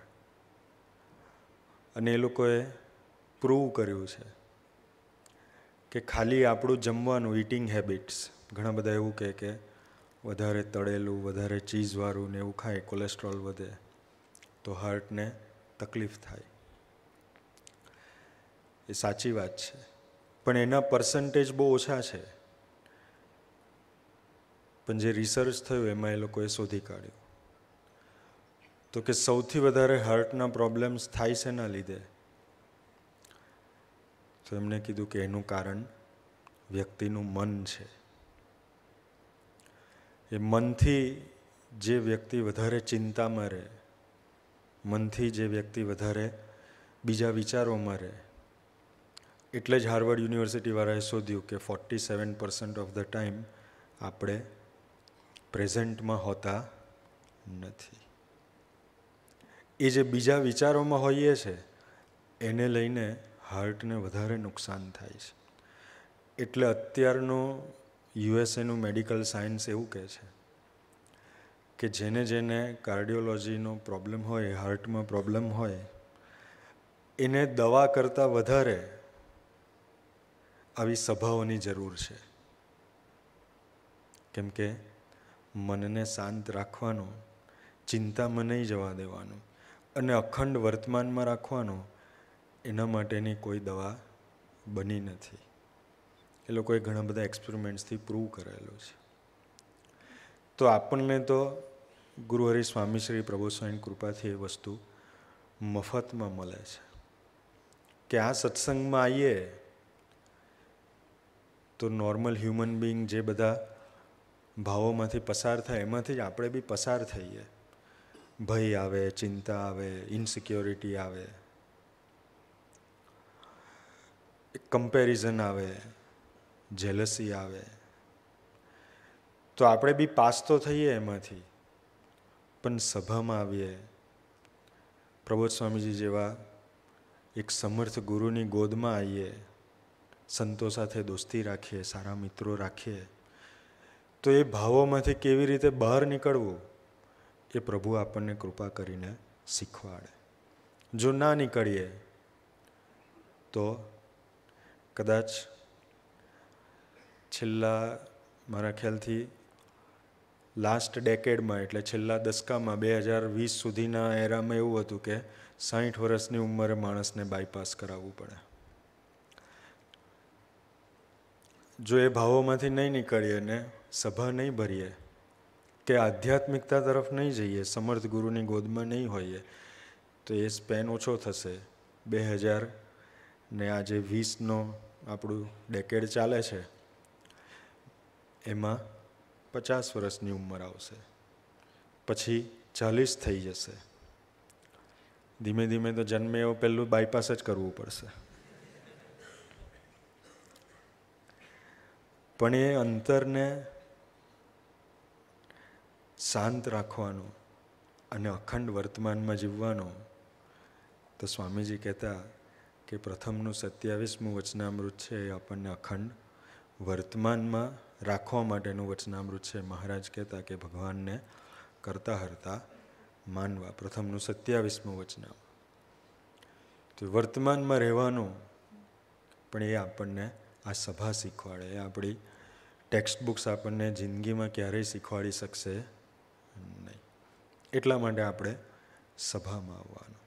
અને એ લોકોએ પ્રૂવ કર્યું છે કે ખાલી આપણું જમવાનું ઇટિંગ હેબિટ્સ ઘણા બધા એવું કહે કે વધારે તળેલું વધારે ચીઝવાળું ને એવું ખાય કોલેસ્ટ્રોલ વધે તો હાર્ટને તકલીફ થાય એ સાચી વાત છે પણ એના પર્સન્ટેજ બહુ ઓછા છે પણ જે રિસર્ચ થયું એમાં એ લોકોએ શોધી કાઢ્યું તો કે સૌથી વધારે હાર્ટના પ્રોબ્લેમ્સ થાય છે ના લીધે તો એમણે કીધું કે એનું કારણ વ્યક્તિનું મન છે એ મનથી જે વ્યક્તિ વધારે ચિંતામાં રહે મનથી જે વ્યક્તિ વધારે બીજા વિચારોમાં રહે એટલે જ હાર્વર્ડ યુનિવર્સિટીવાળાએ શોધ્યું કે forty seven percent of the time આપણે પ્રેઝન્ટમાં હોતા નથી એ જે બીજા વિચારોમાં હોઈએ છે એને લઈને હાર્ટને વધારે નુકસાન થાય છે એટલે અત્યારનો યુએસએનું મેડિકલ સાયન્સ એવું કહે છે કે જેને જેને કાર્ડિયોલોજીનો પ્રોબ્લેમ હોય હાર્ટમાં પ્રોબ્લેમ હોય એને દવા કરતાં વધારે આવી સભાઓની જરૂર છે કેમ કે મનને શાંત રાખવાનું ચિંતામાં નહીં જવા દેવાનું અને અખંડ વર્તમાનમાં રાખવાનું એના માટેની કોઈ દવા બની નથી એ લોકોએ ઘણા બધા એક્સપેરિમેન્ટ્સથી પ્રૂવ કરેલું છે તો આપણને તો ગુરુ હરિ સ્વામી શ્રી પ્રભુ સ્વામી કૃપાથી એ વસ્તુ મફતમાં મળે છે કે આ સત્સંગમાં આવીએ તો નોર્મલ હ્યુમન બિંગ જે બધા ભાવોમાંથી પસાર થાય એમાંથી જ આપણે બી પસાર થઈએ ભય આવે ચિંતા આવે ઇન્સિક્યોરિટી આવે કમ્પેરિઝન આવે જેલસી આવે તો આપણે બી પાસ તો થઈએ એમાંથી પણ સભામાં આવીએ પ્રબોધ સ્વામીજી જેવા એક સમર્થ ગુરુની ગોદમાં આવીએ સંતો સાથે દોસ્તી રાખીએ સારા મિત્રો રાખીએ તો એ ભાવોમાંથી કેવી રીતે બહાર નીકળવું એ પ્રભુ આપણને કૃપા કરીને શીખવાડે જો ના નીકળીએ તો કદાચ છેલ્લા મારા ખ્યાલથી લાસ્ટ ડેકેડમાં એટલે છેલ્લા દસકામાં બે હજાર વીસ સુધીના એરામાં એવું હતું કે સાહીઠ વર્ષની ઉંમરે માણસને બાયપાસ કરાવવું પડે જો એ ભાવોમાંથી નહીં નીકળીએ ને સભા નહીં ભરીએ કે આધ્યાત્મિકતા તરફ નહીં જઈએ સમર્થ ગુરુની ગોદમાં નહીં હોઈએ તો એ સ્પેન ઓછો થશે બે હજાર ને આજે વીસનો આપણું ડેકેડ ચાલે છે એમાં પચાસ વર્ષની ઉંમર આવશે પછી ચાલીસ થઈ જશે ધીમે ધીમે તો જન્મે એવું પહેલું બાયપાસ જ કરવું પડશે પણ એ અંતરને શાંત રાખવાનું અને અખંડ વર્તમાનમાં જીવવાનું તો સ્વામીજી કહેતા કે પ્રથમનું સત્યાવીસમું વચનામૃત છે એ આપણને અખંડ વર્તમાનમાં રાખવા માટેનું વચનામૃત છે મહારાજ કહેતા કે ભગવાનને કરતા હરતા માનવા પ્રથમનું સત્યાવીસમું વચનામ તો વર્તમાનમાં રહેવાનું પણ એ આપણને આ સભા શીખવાડે એ આપણી ટેક્સ્ટ બુક્સ આપણને જિંદગીમાં ક્યારેય શીખવાડી શકશે નહીં એટલા માટે આપણે સભામાં આવવાનું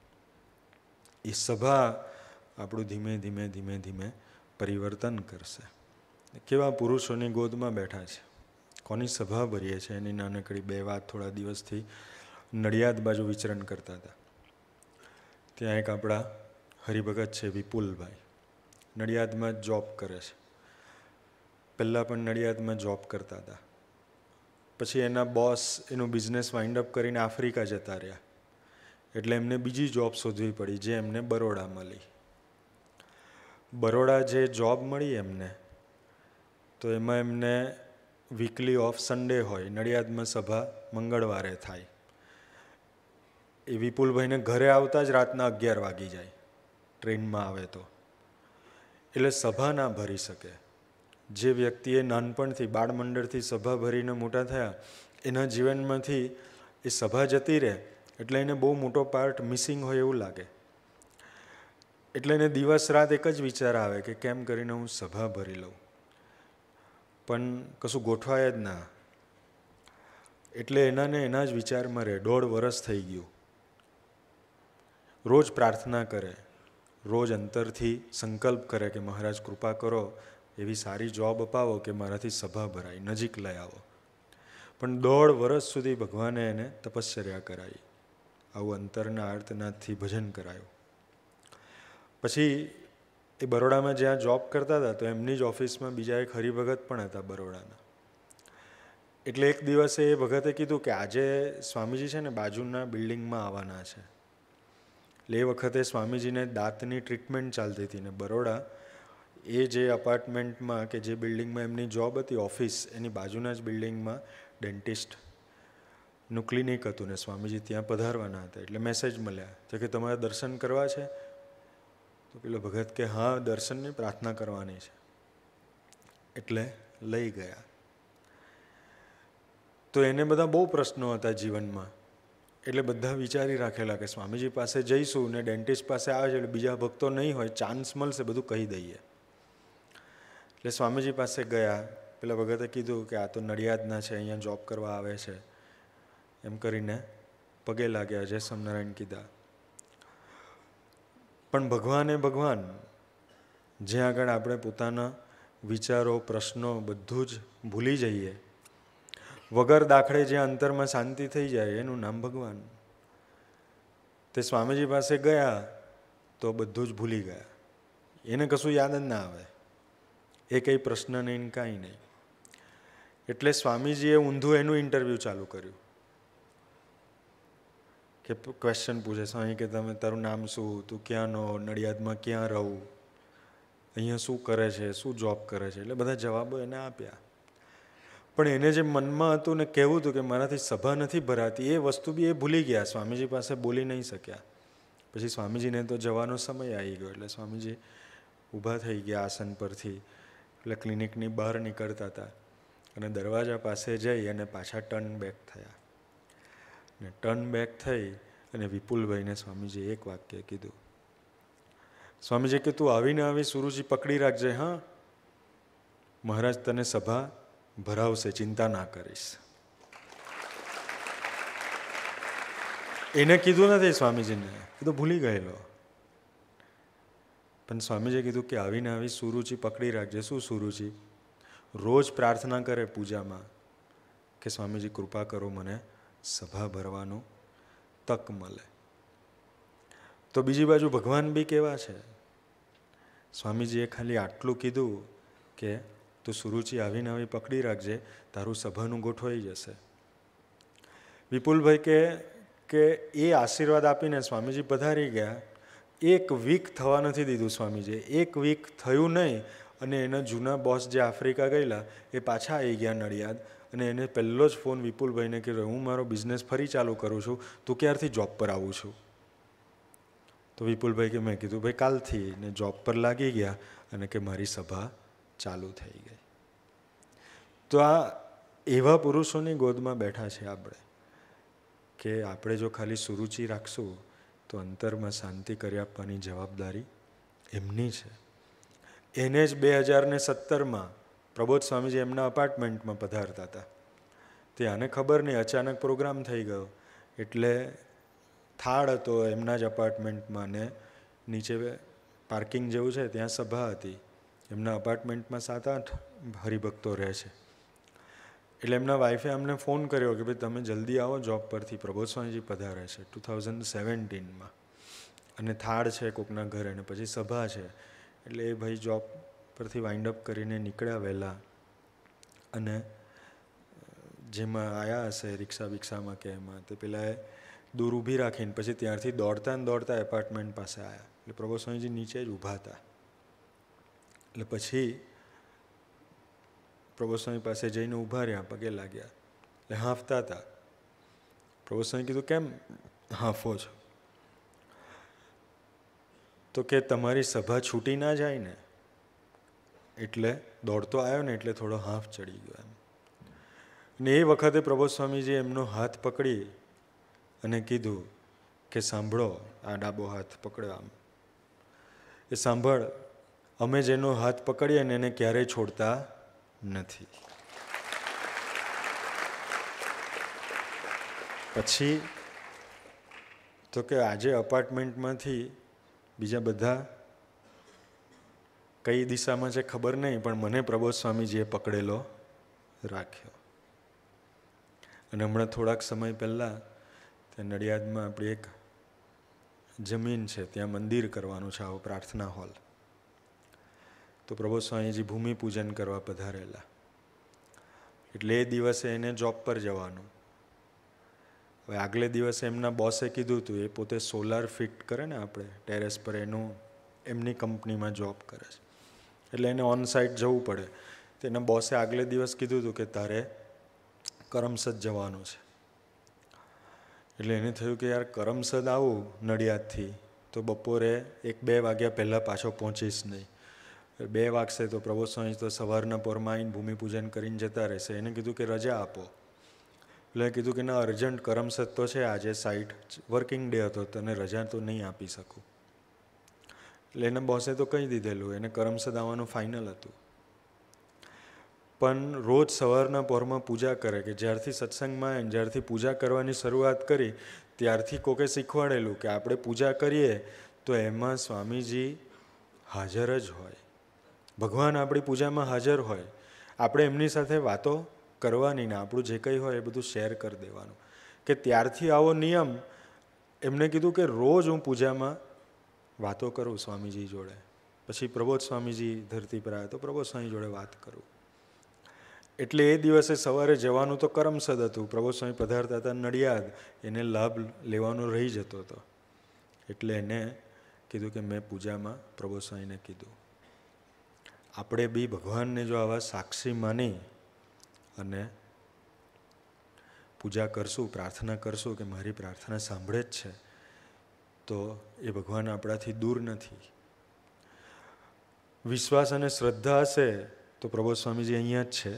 એ સભા આપણું ધીમે ધીમે ધીમે ધીમે પરિવર્તન કરશે કેવા પુરુષોની ગોદમાં બેઠા છે કોની સભા ભરીએ છે એની નાનકડી બે વાત થોડા દિવસથી નડિયાદ બાજુ વિચરણ કરતા હતા ત્યાં એક આપણા હરિભગત છે વિપુલભાઈ નડિયાદમાં જોબ કરે છે પહેલાં પણ નડિયાદમાં જોબ કરતા હતા પછી એના બોસ એનો બિઝનેસ વાઇન્ડ અપ કરીને આફ્રિકા જતા રહ્યા એટલે એમને બીજી જોબ શોધવી પડી જે એમને બરોડા મળી બરોડા જે જોબ મળી એમને તો એમાં એમને વીકલી ઓફ સન્ડે હોય નડિયાદમાં સભા મંગળવારે થાય એ વિપુલભાઈને ઘરે આવતા જ રાતના અગિયાર વાગી જાય ટ્રેનમાં આવે તો એટલે સભા ના ભરી શકે જે વ્યક્તિએ નાનપણથી બાળમંડળથી સભા ભરીને મોટા થયા એના જીવનમાંથી એ સભા જતી રહે એટલે એને બહુ મોટો પાર્ટ મિસિંગ હોય એવું લાગે એટલે એને દિવસ રાત એક જ વિચાર આવે કે કેમ કરીને હું સભા ભરી લઉં પણ કશું ગોઠવાય જ ના એટલે એનાને એના જ વિચારમાં રહે દોઢ વરસ થઈ ગયું રોજ પ્રાર્થના કરે રોજ અંતરથી સંકલ્પ કરે કે મહારાજ કૃપા કરો એવી સારી જોબ અપાવો કે મારાથી સભા ભરાય નજીક લઈ આવો પણ દોઢ વરસ સુધી ભગવાને એને તપશ્ચર્યા કરાવી આવું અંતરના આર્તનાથથી ભજન કરાયું પછી તે બરોડામાં જ્યાં જોબ કરતા હતા તો એમની જ ઓફિસમાં બીજા એક હરિભગત પણ હતા બરોડાના એટલે એક દિવસે એ ભગતે કીધું કે આજે સ્વામીજી છે ને બાજુના બિલ્ડિંગમાં આવવાના છે એટલે એ વખતે સ્વામીજીને દાંતની ટ્રીટમેન્ટ ચાલતી હતી ને બરોડા એ જે અપાર્ટમેન્ટમાં કે જે બિલ્ડિંગમાં એમની જોબ હતી ઓફિસ એની બાજુના જ બિલ્ડિંગમાં ડેન્ટિસ્ટ નું ક્લિનિક હતું ને સ્વામીજી ત્યાં પધારવાના હતા એટલે મેસેજ મળ્યા તો કે તમારે દર્શન કરવા છે તો પેલો ભગત કે હા દર્શનની પ્રાર્થના કરવાની છે એટલે લઈ ગયા તો એને બધા બહુ પ્રશ્નો હતા જીવનમાં એટલે બધા વિચારી રાખેલા કે સ્વામીજી પાસે જઈશું ને ડેન્ટિસ્ટ પાસે આવે છે એટલે બીજા ભક્તો નહીં હોય ચાન્સ મળશે બધું કહી દઈએ એટલે સ્વામીજી પાસે ગયા પેલા ભગતે કીધું કે આ તો નડિયાદના છે અહીંયા જોબ કરવા આવે છે એમ કરીને પગે લાગ્યા જય સ્વામિનારાયણ કીધા પણ ભગવાને ભગવાન જ્યાં આગળ આપણે પોતાના વિચારો પ્રશ્નો બધું જ ભૂલી જઈએ વગર દાખલે જે અંતરમાં શાંતિ થઈ જાય એનું નામ ભગવાન તે સ્વામીજી પાસે ગયા તો બધું જ ભૂલી ગયા એને કશું યાદ જ ના આવે એ કંઈ પ્રશ્ન નહીં કાંઈ નહીં એટલે સ્વામીજીએ ઊંધું એનું ઇન્ટરવ્યૂ ચાલુ કર્યું કે ક્વેશ્ચન પૂછે સાંઈ કે તમે તારું નામ શું તું ક્યાં ક્યાંનો નડિયાદમાં ક્યાં રહું અહીંયા શું કરે છે શું જોબ કરે છે એટલે બધા જવાબો એને આપ્યા પણ એને જે મનમાં હતું ને કહેવું હતું કે મારાથી સભા નથી ભરાતી એ વસ્તુ બી એ ભૂલી ગયા સ્વામીજી પાસે બોલી નહીં શક્યા પછી સ્વામીજીને તો જવાનો સમય આવી ગયો એટલે સ્વામીજી ઊભા થઈ ગયા આસન પરથી એટલે ક્લિનિકની બહાર નીકળતા હતા અને દરવાજા પાસે જઈ અને પાછા ટર્ન બેક થયા ને ટર્ન બેક થઈ અને વિપુલભાઈને સ્વામીજીએ એક વાક્ય કીધું સ્વામીજીએ કીધું આવીને આવી સુરુજી પકડી રાખજે હા મહારાજ તને સભા ભરાવશે ચિંતા ના કરીશ એને કીધું નથી સ્વામીજીને કીધું ભૂલી ગયેલો પણ સ્વામીજીએ કીધું કે આવીને આવી સુરુચિ પકડી રાખજે શું સુરુચિ રોજ પ્રાર્થના કરે પૂજામાં કે સ્વામીજી કૃપા કરો મને સભા ભરવાનો તક મળે તો બીજી બાજુ ભગવાન બી કેવા છે સ્વામીજીએ ખાલી આટલું કીધું કે તું સુરુચિ આવીને આવી પકડી રાખજે તારું સભાનું ગોઠવાઈ જશે વિપુલભાઈ કે કે એ આશીર્વાદ આપીને સ્વામીજી પધારી ગયા એક વીક થવા નથી દીધું સ્વામીજીએ એક વીક થયું નહીં અને એના જૂના બોસ જે આફ્રિકા ગયેલા એ પાછા આવી ગયા નડિયાદ અને એને પહેલો જ ફોન વિપુલભાઈને કે હું મારો બિઝનેસ ફરી ચાલુ કરું છું તું ક્યારથી જોબ પર આવું છું તો વિપુલભાઈ કે મેં કીધું ભાઈ કાલથી ને જોબ પર લાગી ગયા અને કે મારી સભા ચાલુ થઈ ગઈ તો આ એવા પુરુષોની ગોદમાં બેઠા છે આપણે કે આપણે જો ખાલી સુરુચિ રાખશું તો અંતરમાં શાંતિ કરી આપવાની જવાબદારી એમની છે એને જ બે હજારને સત્તરમાં પ્રબોધ સ્વામીજી એમના અપાર્ટમેન્ટમાં પધારતા હતા તે આને ખબર નહીં અચાનક પ્રોગ્રામ થઈ ગયો એટલે થાળ હતો એમના જ અપાર્ટમેન્ટમાં ને નીચે પાર્કિંગ જેવું છે ત્યાં સભા હતી એમના અપાર્ટમેન્ટમાં સાત આઠ હરિભક્તો રહે છે એટલે એમના વાઈફે અમને ફોન કર્યો કે ભાઈ તમે જલ્દી આવો જોબ પરથી પ્રબોધ સ્વામીજી પધારે છે ટુ થાઉઝન્ડ સેવન્ટીનમાં અને થાળ છે કોકના ઘરે અને પછી સભા છે એટલે એ ભાઈ જોબ પરથી વાઇન્ડ અપ કરીને નીકળ્યા વહેલા અને જેમાં આવ્યા હશે રિક્ષા બિક્ષામાં કે એમાં તે પેલા દૂર ઊભી રાખીને પછી ત્યાંથી દોડતા ને દોડતા એપાર્ટમેન્ટ પાસે આવ્યા એટલે પ્રભુ સ્વામીજી નીચે જ ઊભા હતા એટલે પછી પ્રભુ સ્વામી પાસે જઈને ઊભા રહ્યા પગે લાગ્યા એટલે હાંફતા હતા પ્રભુ સ્વામી કીધું કેમ હાંફો છો તો કે તમારી સભા છૂટી ના જાય ને એટલે દોડતો આવ્યો ને એટલે થોડો હાંફ ચડી ગયો એમ ને એ વખતે પ્રબોધ સ્વામીજી એમનો હાથ પકડી અને કીધું કે સાંભળો આ ડાબો હાથ પકડ્યો આમ એ સાંભળ અમે જેનો હાથ પકડીએ ને એને ક્યારેય છોડતા નથી પછી તો કે આજે અપાર્ટમેન્ટમાંથી બીજા બધા કઈ દિશામાં છે ખબર નહીં પણ મને પ્રબોધ સ્વામીજીએ પકડેલો રાખ્યો અને હમણાં થોડાક સમય પહેલાં તે નડિયાદમાં આપણી એક જમીન છે ત્યાં મંદિર કરવાનું છે આવો પ્રાર્થના હોલ તો પ્રબોધ સ્વામીજી ભૂમિપૂજન કરવા પધારેલા એટલે એ દિવસે એને જોબ પર જવાનું હવે આગલે દિવસે એમના બોસે કીધું હતું એ પોતે સોલાર ફિટ કરે ને આપણે ટેરેસ પર એનું એમની કંપનીમાં જોબ કરે છે એટલે એને ઓન સાઇટ જવું પડે તેને બોસે આગલે દિવસ કીધું હતું કે તારે કરમસદ જવાનું છે એટલે એને થયું કે યાર કરમસદ આવું નડિયાદથી તો બપોરે એક બે વાગ્યા પહેલાં પાછો પહોંચીશ નહીં બે વાગશે તો પ્રભુ સ્વામી તો સવારના પોરમાં આવીને ભૂમિપૂજન કરીને જતા રહેશે એને કીધું કે રજા આપો એટલે કીધું કે ના અર્જન્ટ કરમસદ તો છે આજે સાઇટ વર્કિંગ ડે હતો તને રજા તો નહીં આપી શકું એટલે એને બોસે તો કહી દીધેલું એને કરમ સદાવાનું ફાઇનલ હતું પણ રોજ સવારના પહોરમાં પૂજા કરે કે જ્યારથી સત્સંગમાં આવીને જ્યારથી પૂજા કરવાની શરૂઆત કરી ત્યારથી કોકે શીખવાડેલું કે આપણે પૂજા કરીએ તો એમાં સ્વામીજી હાજર જ હોય ભગવાન આપણી પૂજામાં હાજર હોય આપણે એમની સાથે વાતો કરવાની ને આપણું જે કંઈ હોય એ બધું શેર કરી દેવાનું કે ત્યારથી આવો નિયમ એમણે કીધું કે રોજ હું પૂજામાં વાતો કરું સ્વામીજી જોડે પછી પ્રબોધ સ્વામીજી ધરતી પર આવ્યા તો પ્રબોધ સ્વામી જોડે વાત કરું એટલે એ દિવસે સવારે જવાનું તો કરમસદ હતું પ્રબોધ સ્વામી પધારતા હતા નડિયાદ એને લાભ લેવાનો રહી જતો હતો એટલે એને કીધું કે મેં પૂજામાં પ્રભુ સ્વામીને કીધું આપણે બી ભગવાનને જો આવા સાક્ષી માની અને પૂજા કરશું પ્રાર્થના કરશું કે મારી પ્રાર્થના સાંભળે જ છે તો એ ભગવાન આપણાથી દૂર નથી વિશ્વાસ અને શ્રદ્ધા હશે તો પ્રભો સ્વામીજી અહીંયા જ છે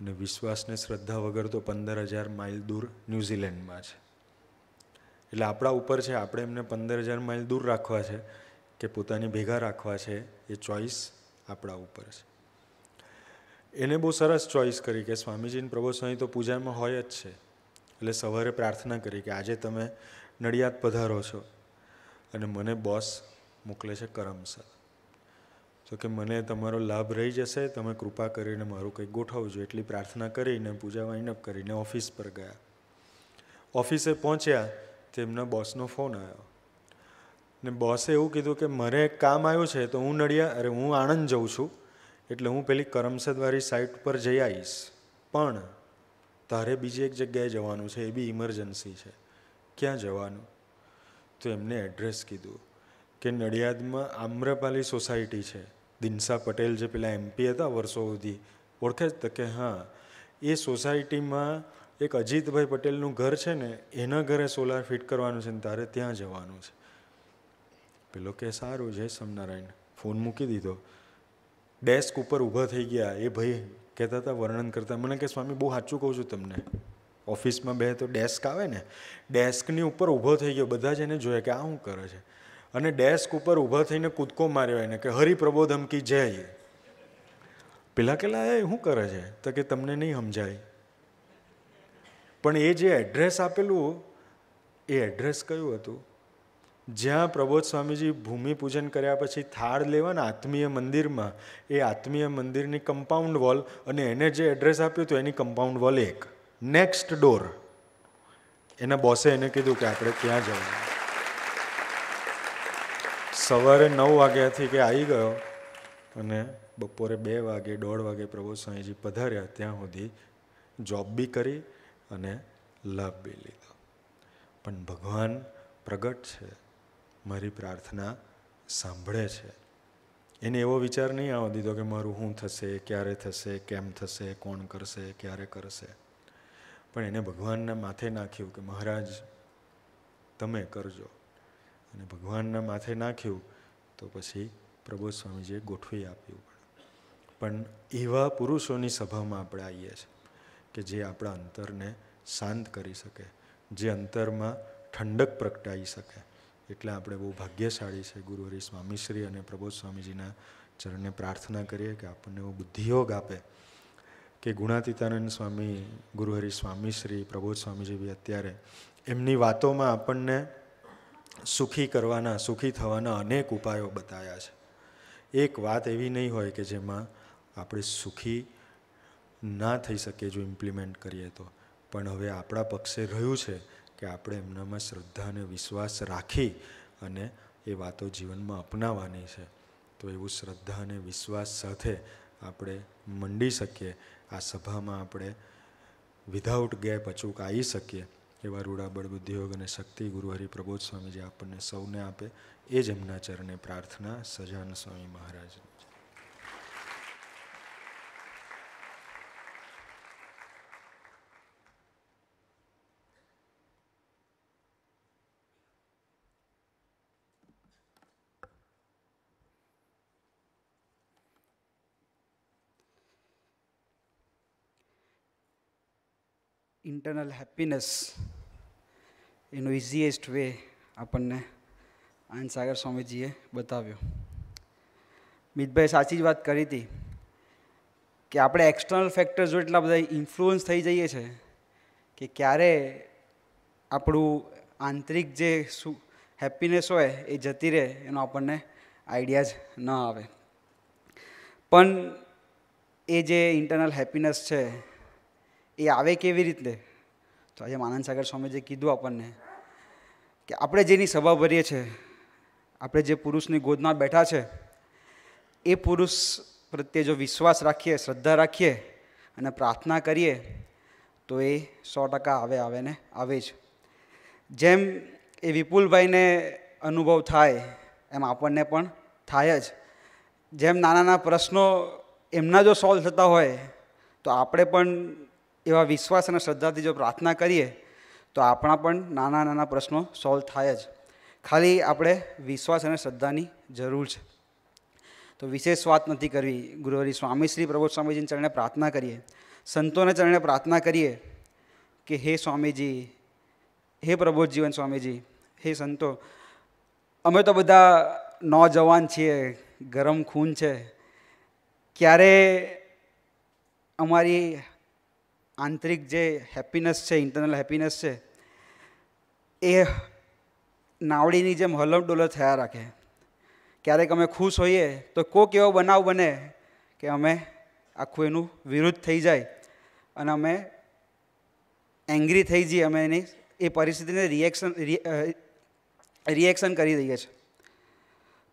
અને વિશ્વાસને શ્રદ્ધા વગર તો પંદર હજાર માઇલ દૂર ન્યૂઝીલેન્ડમાં છે એટલે આપણા ઉપર છે આપણે એમને પંદર હજાર માઇલ દૂર રાખવા છે કે પોતાની ભેગા રાખવા છે એ ચોઈસ આપણા ઉપર છે એને બહુ સરસ ચોઈસ કરી કે સ્વામીજીને પ્રભો સ્વામી તો પૂજામાં હોય જ છે એટલે સવારે પ્રાર્થના કરી કે આજે તમે નડિયાદ પધારો છો અને મને બોસ મોકલે છે કરમસર તો કે મને તમારો લાભ રહી જશે તમે કૃપા કરીને મારું કંઈક ગોઠવજો એટલી પ્રાર્થના કરીને પૂજા વાઇનઅપ કરીને ઓફિસ પર ગયા ઓફિસે પહોંચ્યા તેમના બોસનો ફોન આવ્યો ને બોસે એવું કીધું કે મારે એક કામ આવ્યું છે તો હું નડિયા અરે હું આણંદ જઉં છું એટલે હું પેલી કરમસદવાળી સાઇટ પર જઈ આવીશ પણ તારે બીજી એક જગ્યાએ જવાનું છે એ બી ઇમરજન્સી છે ક્યાં જવાનું તો એમને એડ્રેસ કીધું કે નડિયાદમાં આમ્રપાલી સોસાયટી છે દિનસા પટેલ જે પેલા એમપી હતા વર્ષો સુધી ઓળખે જ કે હા એ સોસાયટીમાં એક અજીતભાઈ પટેલનું ઘર છે ને એના ઘરે સોલાર ફિટ કરવાનું છે ને તારે ત્યાં જવાનું છે પેલો કે સારું જય સમનારાયણ ફોન મૂકી દીધો ડેસ્ક ઉપર ઊભા થઈ ગયા એ ભાઈ કહેતા હતા વર્ણન કરતા મને કે સ્વામી બહુ સાચું કહું છું તમને ઓફિસમાં બે તો ડેસ્ક આવે ને ડેસ્કની ઉપર ઊભો થઈ ગયો બધા જ એને જોયા કે આ શું કરે છે અને ડેસ્ક ઉપર ઊભા થઈને કૂદકો માર્યો એને કે હરિપ્રભો ધમકી જય પેલા કેલા એ શું કરે છે તો કે તમને નહીં સમજાય પણ એ જે એડ્રેસ આપેલું એ એડ્રેસ કયું હતું જ્યાં પ્રબોધ સ્વામીજી ભૂમિપૂજન કર્યા પછી થાળ લેવાના આત્મીય મંદિરમાં એ આત્મીય મંદિરની કમ્પાઉન્ડ વોલ અને એને જે એડ્રેસ આપ્યું હતું એની કમ્પાઉન્ડ વોલ એક નેક્સ્ટ ડોર એના બોસે એને કીધું કે આપણે ક્યાં જવાનું સવારે નવ વાગ્યાથી કે આવી ગયો અને બપોરે બે વાગે દોઢ વાગે પ્રભુ સ્વામીજી પધાર્યા ત્યાં સુધી જોબ બી કરી અને લાભ બી લીધો પણ ભગવાન પ્રગટ છે મારી પ્રાર્થના સાંભળે છે એને એવો વિચાર નહીં આવવા દીધો કે મારું શું થશે ક્યારે થશે કેમ થશે કોણ કરશે ક્યારે કરશે પણ એને ભગવાનના માથે નાખ્યું કે મહારાજ તમે કરજો અને ભગવાનના માથે નાખ્યું તો પછી પ્રબોધ સ્વામીજીએ ગોઠવી આપ્યું પણ એવા પુરુષોની સભામાં આપણે આવીએ છીએ કે જે આપણા અંતરને શાંત કરી શકે જે અંતરમાં ઠંડક પ્રગટાવી શકે એટલે આપણે બહુ ભાગ્યશાળી છે ગુરુ સ્વામીશ્રી અને પ્રબોધ સ્વામીજીના ચરણને પ્રાર્થના કરીએ કે આપણને એવો બુદ્ધિયોગ આપે કે ગુણાતીતાનંદ સ્વામી ગુરુહરિ સ્વામી શ્રી પ્રબોધ સ્વામીજી બી અત્યારે એમની વાતોમાં આપણને સુખી કરવાના સુખી થવાના અનેક ઉપાયો બતાવ્યા છે એક વાત એવી નહીં હોય કે જેમાં આપણે સુખી ના થઈ શકીએ જો ઇમ્પ્લિમેન્ટ કરીએ તો પણ હવે આપણા પક્ષે રહ્યું છે કે આપણે એમનામાં શ્રદ્ધા અને વિશ્વાસ રાખી અને એ વાતો જીવનમાં અપનાવવાની છે તો એવું શ્રદ્ધા અને વિશ્વાસ સાથે આપણે મંડી શકીએ આ સભામાં આપણે વિધાઉટ ગેપ અચૂક આવી શકીએ એવા રૂડાબળ બુદ્ધિયોગ અને શક્તિ ગુરુહરિ પ્રબોધ સ્વામીજી આપણને સૌને આપે એ જ એમના ચરણે પ્રાર્થના સજાન સ્વામી મહારાજ ઇન્ટરનલ હેપીનેસ એનો ઇઝીએસ્ટ વે આપણને આનંદ સાગર સ્વામીજીએ બતાવ્યો મિતભાઈ સાચી જ વાત કરી હતી કે આપણે એક્સટર્નલ ફેક્ટર્સ જો એટલા બધા ઇન્ફ્લુઅન્સ થઈ જઈએ છે કે ક્યારે આપણું આંતરિક જે શું હેપીનેસ હોય એ જતી રહે એનો આપણને આઈડિયા જ ન આવે પણ એ જે ઇન્ટરનલ હેપીનેસ છે એ આવે કેવી રીતે તો આજે આનંદ સાગર સ્વામીજીએ કીધું આપણને કે આપણે જેની સભા ભરીએ છીએ આપણે જે પુરુષની ગોદમાં બેઠા છે એ પુરુષ પ્રત્યે જો વિશ્વાસ રાખીએ શ્રદ્ધા રાખીએ અને પ્રાર્થના કરીએ તો એ સો ટકા આવે આવે ને આવે જ જેમ એ વિપુલભાઈને અનુભવ થાય એમ આપણને પણ થાય જ જેમ નાના નાના પ્રશ્નો એમના જો સોલ્વ થતા હોય તો આપણે પણ એવા વિશ્વાસ અને શ્રદ્ધાથી જો પ્રાર્થના કરીએ તો આપણા પણ નાના નાના પ્રશ્નો સોલ્વ થાય જ ખાલી આપણે વિશ્વાસ અને શ્રદ્ધાની જરૂર છે તો વિશેષ વાત નથી કરવી ગુરુહરિ સ્વામી શ્રી પ્રભુ સ્વામીજીને ચરણે પ્રાર્થના કરીએ સંતોને ચરણે પ્રાર્થના કરીએ કે હે સ્વામીજી હે પ્રબોધજીવન સ્વામીજી હે સંતો અમે તો બધા નોજવાન છીએ ગરમ ખૂન છે ક્યારે અમારી આંતરિક જે હેપીનેસ છે ઇન્ટરનલ હેપીનેસ છે એ નાવડીની જેમ હલમડોલર થયા રાખે ક્યારેક અમે ખુશ હોઈએ તો કોક એવો બનાવ બને કે અમે આખું એનું વિરુદ્ધ થઈ જાય અને અમે એંગ્રી થઈ જઈએ અમે એની એ પરિસ્થિતિને રિએક્શન રિએક્શન કરી દઈએ છીએ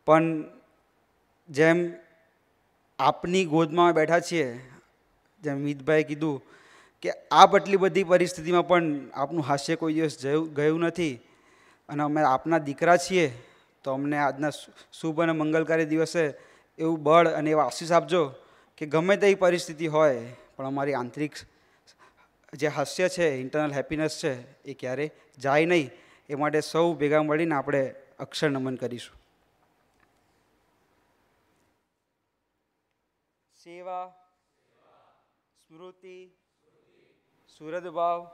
પણ જેમ આપની ગોદમાં બેઠા છીએ જેમ મિતભાઈ કીધું કે આ બટલી બધી પરિસ્થિતિમાં પણ આપનું હાસ્ય કોઈ દિવસ ગયું નથી અને અમે આપના દીકરા છીએ તો અમને આજના શુભ અને મંગલકારી દિવસે એવું બળ અને એવા આશીષ આપજો કે ગમે તે પરિસ્થિતિ હોય પણ અમારી આંતરિક જે હાસ્ય છે ઇન્ટરનલ હેપીનેસ છે એ ક્યારે જાય નહીં એ માટે સૌ ભેગા મળીને આપણે અક્ષર નમન કરીશું સેવા સ્મૃતિ સુરદભાવ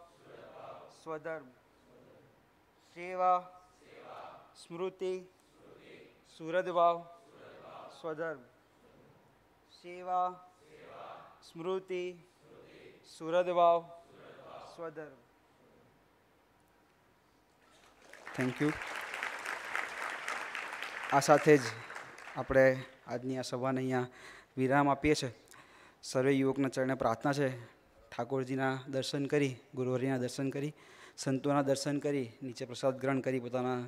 સ્વધર્મ સેવા સ્મૃતિ સુરદભાવ સ્વધર્મ સેવા સ્મૃતિ સુરદભાવ સ્વધર્મ થેન્ક યુ આ સાથે જ આપણે આજની આ સભાને અહીંયા વિરામ આપીએ છીએ સર્વે યુવકના ચરણે પ્રાર્થના છે ઠાકોરજીના દર્શન કરી ગુરુવર્યના દર્શન કરી સંતોના દર્શન કરી નીચે પ્રસાદ ગ્રહણ કરી પોતાના